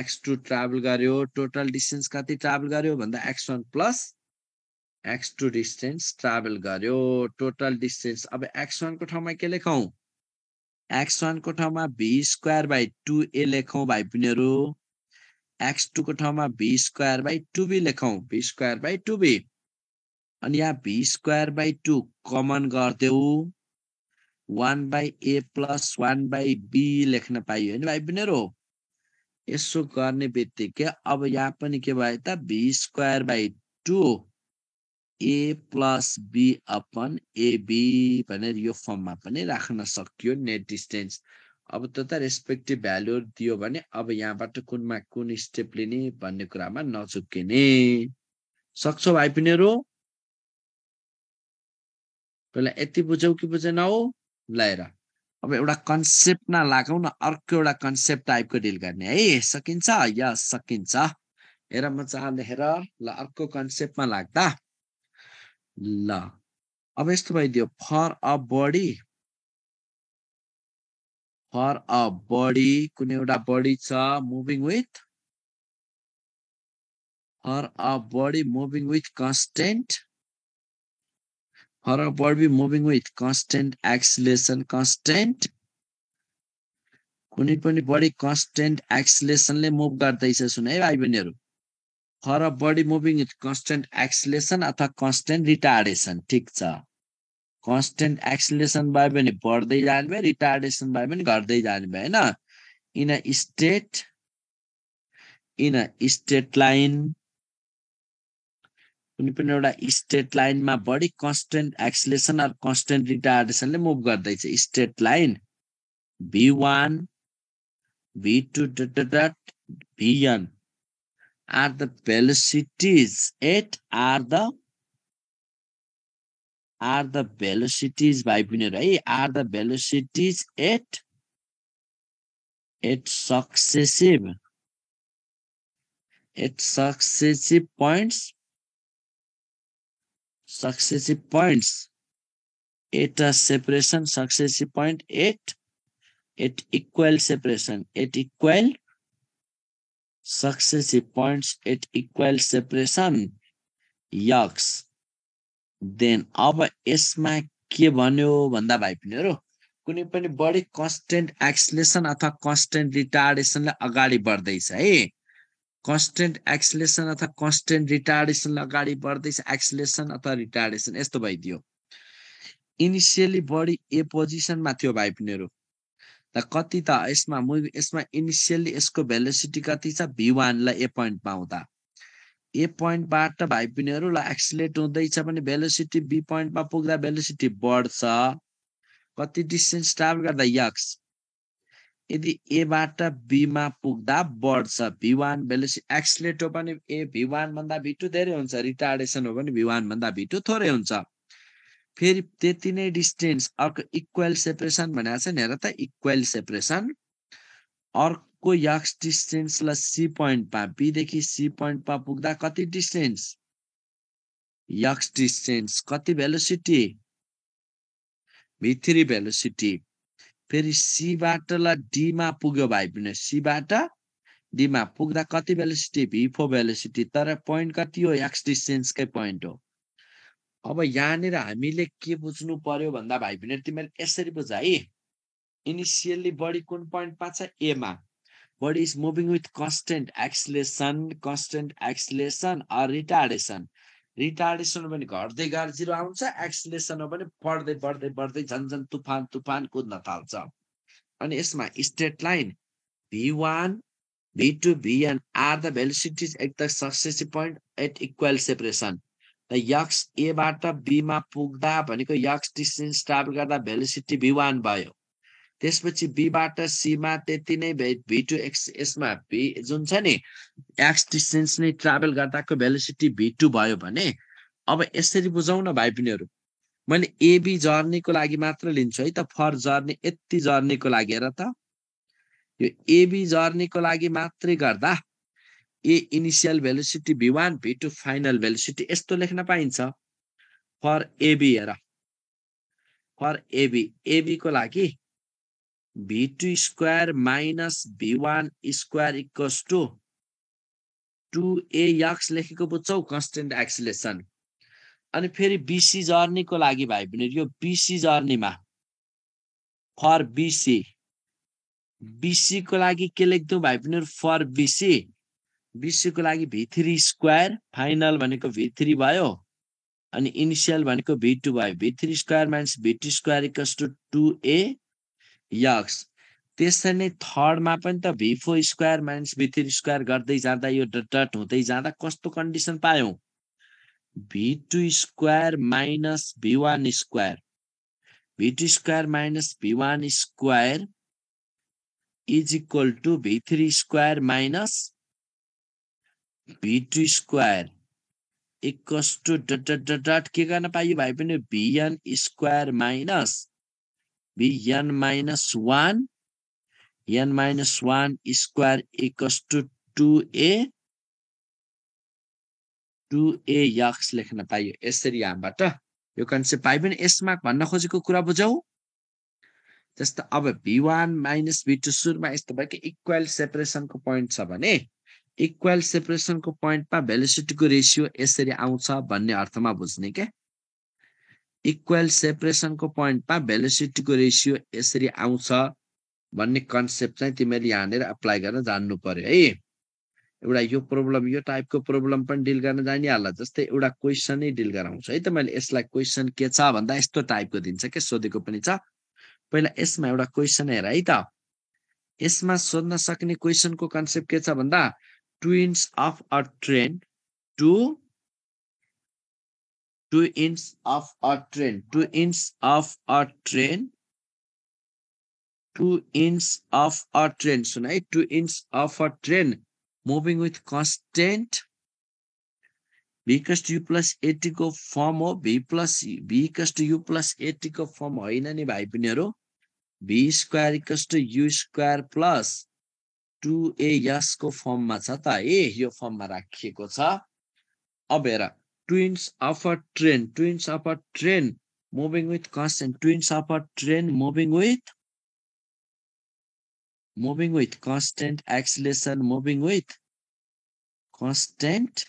Speaker 1: x two travel गर्यो टोटल डिस्टेन्स कति ट्राभल गर्यो भन्दा x one plus x two distance travel गर्यो total distance अब x वानको ठाउँमा के लेखौँ एक्स वानको ठाउँमा v square by two a लेखौँ भाइ बहिनीहरू एक्स टूको ठाउँमा v square by two b लेखौँ v square by two b अनि यहाँ v square by two common गरिदेऊ one by a plus one by b लेख्न पाइयो होइन भाइ बिनेर हो यसो गर्ने बित्तिकै अब यहाँ पनि के भयो त b square by two a plus b upon a b भनेर यो फर्ममा पनि राख्न सकियो नेट डिस्टेन्स अब त रेस्पेक्टिभ भ्यालुहरू दियो भने अब यहाँबाट कुनमा कुन स्टेप लिने भन्ने कुरामा नचुकिने सक्छौ भाइ पिनेहरू पहिला यति बुझौ कि बुझेन हो ल्याएर अब एउटा कन्सेप्टमा लागौँ न अर्को एउटा कन्सेप्ट टाइपको डिल गर्ने है सकिन्छ या सकिन्छ हेर म चाहँदै हेर ल अर्को कन्सेप्टमा लाग्दा ल अब यस्तो भइदियो for a body for a body कुनै एउटा बडी छ moving with for a body moving with constant or upward be moving with constant acceleration constant कुनै पनि बडी कन्सटेन्ट एक्सलेसनले मुभ गर्दैछ सुन है भाइ बहिनीहरू for a body moving with constant acceleration अथवा कन्सटेन्ट रिटार्डेसन ठिक छ कन्सटेन्ट एक्सलेसन भयो भने बढ्दै जाने भयो रिटार्डेसन भयो भने घट्दै जाने भयो होइन in a straight in a straight line कुनै पनि एउटा स्टेट लाइनमा बढी कन्सटेन्ट एक्सलेसन अर कन्सटेन्ट रिटार्डेसनले मुभ गर्दैछ straight line v one v dot v n are the velocities at are the are the velocities भाइ बहिनीहरू है are the velocities at at successive at successive points successive points Eta a separation successive point at at equal separation at equal successive points at equal separation yaks Then, अब यसमा के भन्यो भन्दा भाइ पिनीहरू कुनै पनि बढी कन्सटेन्ट एक्सलेसन अथवा कन्सटेन्ट रिटार्डेसनले अगाडि बढ्दैछ है कन्सटेन्ट एक्सलेसन अथवा कन्सटेन्ट रिटार्डेसन अगाडि बढ्दैछ एक्सलेसन अथवा रिटार्डेसन यस्तो भइदियो इनिसियली बडी ए पोजिसनमा थियो भाइ पिनेहरू त कति त यसमा मुभी यसमा इनिसियली यसको भेलोसिटी कति छ भी वानलाई ए पोइन्टमा पाउँदा ए पोइन्टबाट भाइ पिनेहरू ल एक्सिलेट हुँदैछ भने भेलोसिटी बी पोइन्टमा पुग्दा भेलोसिटी बढ्छ कति डिस्टेन्स ट्राभल गर्दा यक्स यदि एबाट बीमा पुग्दा बढ्छ भिवान भेलेसी एक्सलेटो पनि ए भिवान भन्दा भिटु धेरै हुन्छ रिटार्डेसन हो भने भिवान भन्दा भिटु थोरै हुन्छ फेरि त्यति नै डिस्टेन्स अर्को इक्वेल सेपरेसन भनेको छ नि हेर त इक्वेल सेपरेसन अर्को यक्स डिस्टेन्सलाई सी पोइन्टमा बीदेखि सी पोइन्टमा पुग्दा कति डिस्टेन्स यक्स डिस्टेन्स कति भेलोसिटी थ्री भेलोसिटी फेरि सीबाट ल डीमा पुग्यो भाइ भने सीबाट डीमा पुग्दा कति भेलोसिटी भी फोर भेलोसिटी तर पोइन्ट कति हो एक्स डिस्टेन्सकै पोइन्ट हो अब यहाँनिर हामीले के बुझ्नु पर्यो भन्दा भाइ भने तिमीहरू यसरी बुझ है इनिसियल्ली बडी कुन पोइन्ट छ एमा body is moving with constant acceleration constant acceleration or retardation रिटार्डेसनमा पनि घट्दै गएर जिरो आउँछ एक्सिलेसनमा पनि बढ्दै बढ्दै बढ्दै झन् झन् तुफान तुफान कुद्न थाल्छ अनि यसमा straight line v one v two v n are the velocities at the successive point at equal separation the x एबाट बीमा पुग्दा भनेको यक्स डिस्टेन्स ट्राभल गर्दा भेलिसिटी भी वान भयो त्यसपछि बीबाट सीमा त्यति नै भए भी टु एक्स यसमा भी जुन छ नि एक्स डिस्टेन्स नै ट्राभल गर्दाको भेलिसिटी भी टू भयो भने अब यसरी बुझौँ न भाइ बहिनीहरू मैले एबी जर्नीको लागि मात्र लिन्छु है त फर जर्नी यति जर्नीको लागि हेर त यो एबी जर्नीको लागि मात्रै गर्दा a initial velocity v one v two final velocity यस्तो लेख्न पाइन्छ फर एबी हेर फर एबी एबीको लागि v2 square minus v1 square equals to two x लेखेको बुझ्छौ कन्सटेन्ट एक्सिलेसन अनि फेरि बिसी जर्नीको लागि भाइ भने यो बिसी जर्नीमा फर बिसी बिसीको लागि के लेख्थ्यौँ भाइ भने फर बिसी बिसीको लागि भी थ्री स्क्वायर फाइनल भनेको भी थ्री भयो अनि इनिसियल भनेको भी टू भयो v three square minus v two square equals to two a x त्यसरी नै थर्डमा पनि त v square minus v square गर्दै जाँदा यो डट हुँदै जाँदा कस्तो कन्डिसन पायौँ v two square minus v square v two square minus v square is equal to v three square minus v two square equals to dot dot dot के गर्न पाइयो भाइ पनि v n square minus be n minus 1 n minus 1 square equals to 2a 2a लेख्न पाइयो यसरी हामीबाट यो concept पाइ पनि यसमा भन्न खोजेको कुरा बुझौ जस्तो अब v one minus v two सुरुमा यस्तो भयो कि इक्वेल सेपरेसनको पोइन्ट छ भने इक्वल सेपरेसनको पोइन्टमा भेलिसिटीको रेसियो यसरी आउँछ भन्ने अर्थमा बुझ्ने क्या इक्वेल सेपरेसनको पोइन्टमा भेलोसिटीको रेसियो यसरी आउँछ भन्ने कन्सेप्ट चाहिँ तिमीहरूले यहाँनिर एप्लाई गर्न जान्नु पर्यो है एउटा यो प्रब्लम यो टाइपको प्रब्लम पनि डिल गर्न जानिहाल्ला जस्तै एउटा क्वेसनै डिल गराउँछु है त मैले यसलाई क्वेसन के छ भन्दा यस्तो टाइपको दिन्छ के सोधेको पनि छ पहिला यसमा एउटा क्वेसन हेर है त यसमा सोध्न सक्ने क्वेसनको कन्सेप्ट के छ भन्दा two ends of a train to two ends of a train two ends of a train two ends of a train so right two ends of a train moving with constant b equals to u plus a t go form of b plus e b equals to u plus a t go form of in any by binero b square equals to u square plus two a यसको फर्ममा छ त ए यो फर्ममा राखिएको छ अब हेर twins of a train, twins of a train moving with constant twins of a train moving with moving with constant acceleration, moving with constant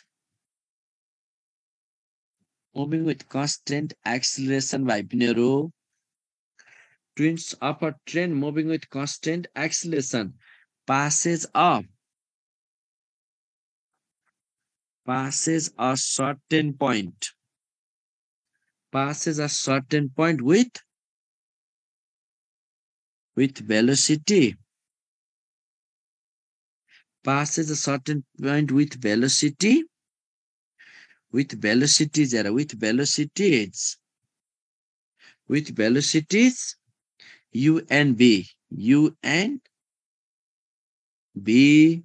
Speaker 1: moving with constant acceleration by Pinero. Twins of a train moving with constant acceleration. Passes of passes a certain point passes a certain point with with velocity passes a certain point with velocity with velocities with velocities with velocities u and b u and b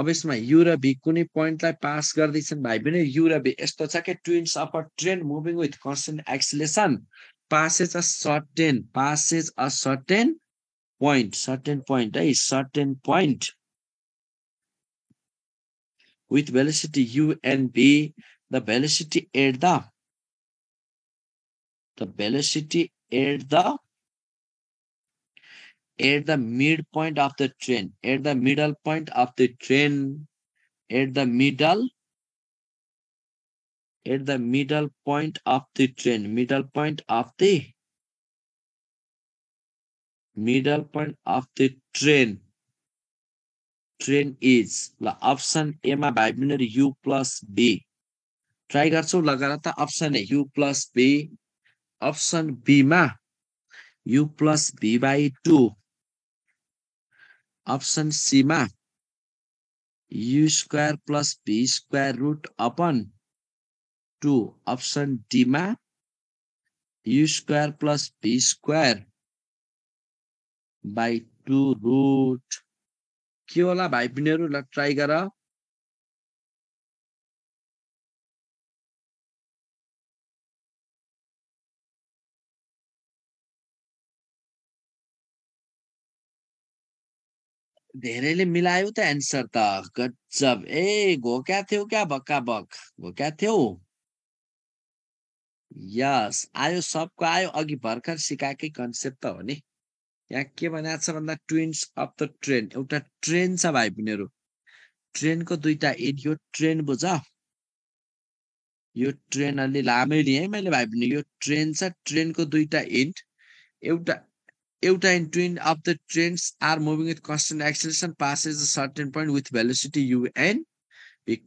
Speaker 1: अब यसमा you र be कुनै पोइन्टलाई pass गर्दैछन् भाइ पनि you र be यस्तो छ क्या two ends of a train moving with constant acceleration passes a certain passes a certain point certain point है certain point with velocity u and b the velocity at the the at the at the midpoint of the train, at the middle point of the train, at the middle, at the middle point of the train, middle point of the, middle point of the train. Train is the option A my binary U plus B. Try garso ta option A U plus B. Option B ma U plus B by option c मा u square plus v square √ upon 2 option d মা u square plus v square by 2 √ কি होला ভাই বিনেहरु লা try কৰা धेरैले मिलायो त एन्सर त गजब ए घोक्या थियो क्या भक्का भक घोक्या थियो यस आयो सबको आयो अघि भर्खर सिकाएकै कन्सेप्ट त हो नि यहाँ के भनेको छ भन्दा ट्विन्स अफ द ट्रेन एउटा ट्रेन छ भाइ बहिनीहरू ट्रेनको दुईटा एड यो ट्रेन बुझ यो ट्रेन अलि लामै लिएँ मैले भाइ बहिनी यो ट्रेन छ ट्रेनको दुईटा एन्ड एउटा एउटा in two end of the trains are moving with constant acceleration passes a certain point with velocity u and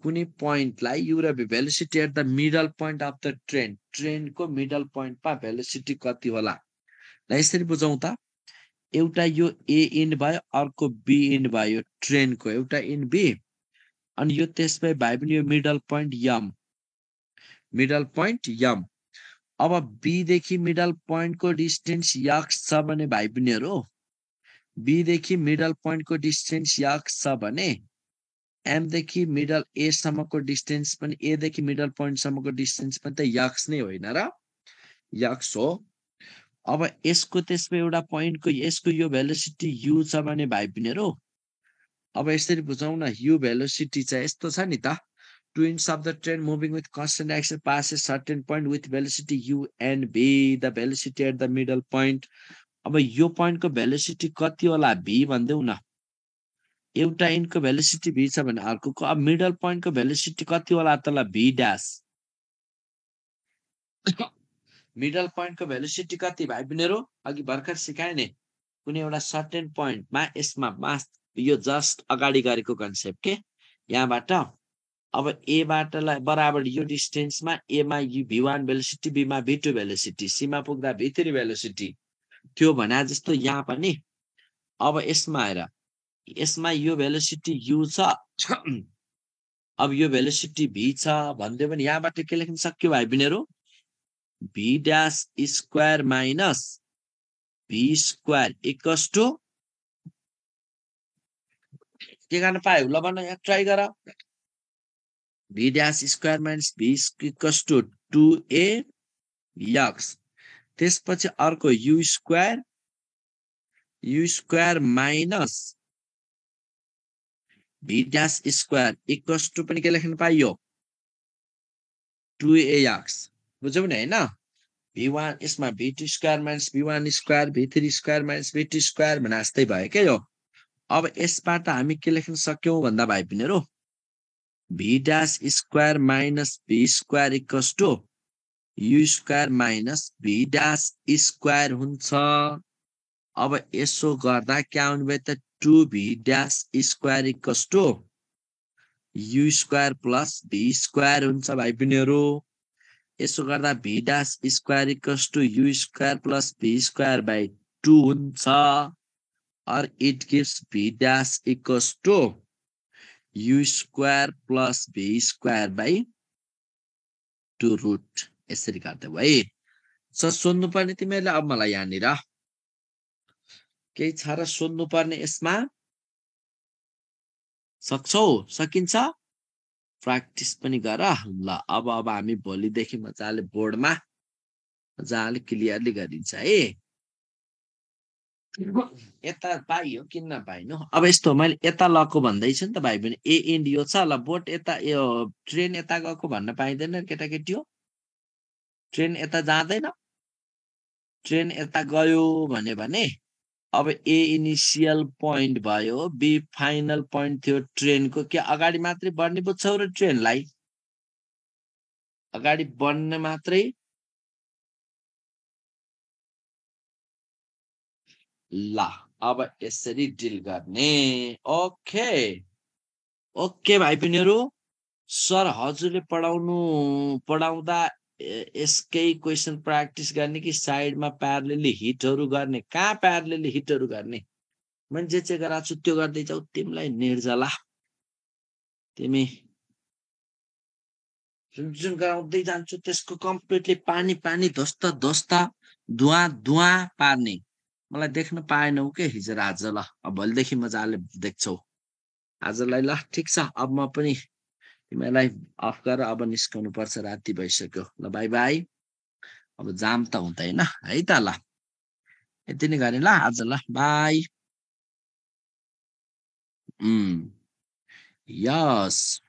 Speaker 1: कुनै पोइन्टलाई यु र velocity at the middle point of the train ट्रेनको मिडल पोइन्टमा भेलोसिटी कति होला ल यसरी बुझौँ त एउटा यो ए इन्ड भयो अर्को बी इन्ड भयो ट्रेनको एउटा इन्ड बी अनि यो त्यसमै भए पनि यो middle point M middle point M अब बीदेखि मिडल पोइन्टको डिस्टेन्स यक्स छ भने भाइ बहिनीहरू बीदेखि मिडल पोइन्टको डिस्टेन्स यक्स छ भने एमदेखि मिडल एसम्मको डिस्टेन्स पनि एदेखि मिडल पोइन्टसम्मको डिस्टेन्स पनि त यक्स नै होइन र यक्स हो अब यसको त्यसमा एउटा पोइन्टको यसको यो भेलोसिटी यु छ भने भाइ बहिनीहरू अब यसरी बुझौँ न यु भेलोसिटी चाहिँ यस्तो छ नि त twins of the train moving with constant axis pass a certain point with velocity u and b, the velocity at the middle point. अब यो पोइन्टको भेलिसिटी कति होला भी भनिदेऊ न एउटा इन्डको भेलिसिटी भी छ भने अर्को अब मिडल पोइन्टको भेलिसिटी कति होला तल भी ड्यास मिडल पोइन्टको भेलिसिटी कति भाइ बहिनीहरू अघि भर्खर सिकाएँ नि कुनै एउटा सर्टेन पोइन्टमा यसमा मास यो जस्ट अगाडि गरेको कन्सेप्ट के यहाँबाट अब एबाट बराबर यो डिस्टेन्समा एमा यु भी वान भेलोसिटी बीमा भी टू भेलोसिटी सीमा पुग्दा भी थ्री भेलोसिटी त्यो भने जस्तो यहाँ पनि अब यसमा आएर यसमा यो भेलोसिटी यु छ अब यो भेलोसिटी भी छ भनिदियो भने यहाँबाट के लेख्न सक्यो भाइ बिनेरो v dash square minus v square equals to के गर्न पायो ल भन यहाँ ट्राई गर b dash square minus b equals to 2a x त्यसपछि अर्को u square u square minus b dash square equals to पनि के लेख्न 2a x बुझ्यौ नि हैन b1 यसमा b2 square minus b1 square b3 square minus b2 square भने जस्तै भयो के यो अब यसबाट हामी के लेख्न सक्यों भन्दा भाइ पिनेरो. V dash square minus v square equals to u square minus v dash square हुन्छ अब यसो गर्दा के हुने भयो त two v square equals to u square plus v square हुन्छ भाइ बहिनीहरू यसो गर्दा v square equals to u square plus v square by two हुन्छ or it gives v equals to u square plus v square by two root यसरी गर्दै भयो है सर सोध्नुपर्ने तिमीहरूले अब मलाई यहाँनिर केही छ र सोध्नुपर्ने यसमा सक्छौ सकिन्छ प्र्याक्टिस पनि गर ल अब अब हामी भोलिदेखि मजाले बोर्डमा मजाले क्लियरली गरिन्छ है यता पाइयो किन नपाइनु अब यस्तो मैले यता लको भन्दैछु नि त भाइ बहिनी ए एन्ड यो छ ल बोट यता यो ट्रेन यता गएको भन्न पाइँदैन केटाकेटी हो ट्रेन यता जाँदैन ट्रेन यता गयो भन्यो भने अब ए इनिसियल पोइन्ट भयो बी फाइनल पोइन्ट थियो ट्रेनको के अगाडि मात्रै बढ्ने बुझ्छौ र ट्रेनलाई अगाडि बढ्ने मात्रै ला अब यसरी डिल गर्ने ओके ओके भाइ बहिनीहरू सर हजुरले पढाउनु पढाउँदा यसकै क्वेसन प्र्याक्टिस गर्ने कि साइडमा प्यारले हिटहरू गर्ने कहाँ प्यारले हिटहरू गर्ने मैले जे जे गराएको छु त्यो गर्दै जाऊ तिमीलाई निर्जला तिमी जुन जुन गराउँदै जान्छु त्यसको कम्प्लिटली पानी पानी धस्ता धस्ता धुवा धुवा पार्ने मलाई देख्न पाएनौ के हिजो आज ल अब भोलिदेखि मजाले देख्छौ आजलाई ल ठिक छ अब म पनि तिमीलाई अफ गरेर अब निस्कनु पर्छ राति भइसक्यो ल बाई बाई अब जाम त हुँदैन है त ल यति नै गरेँ ल आज ल बाई यस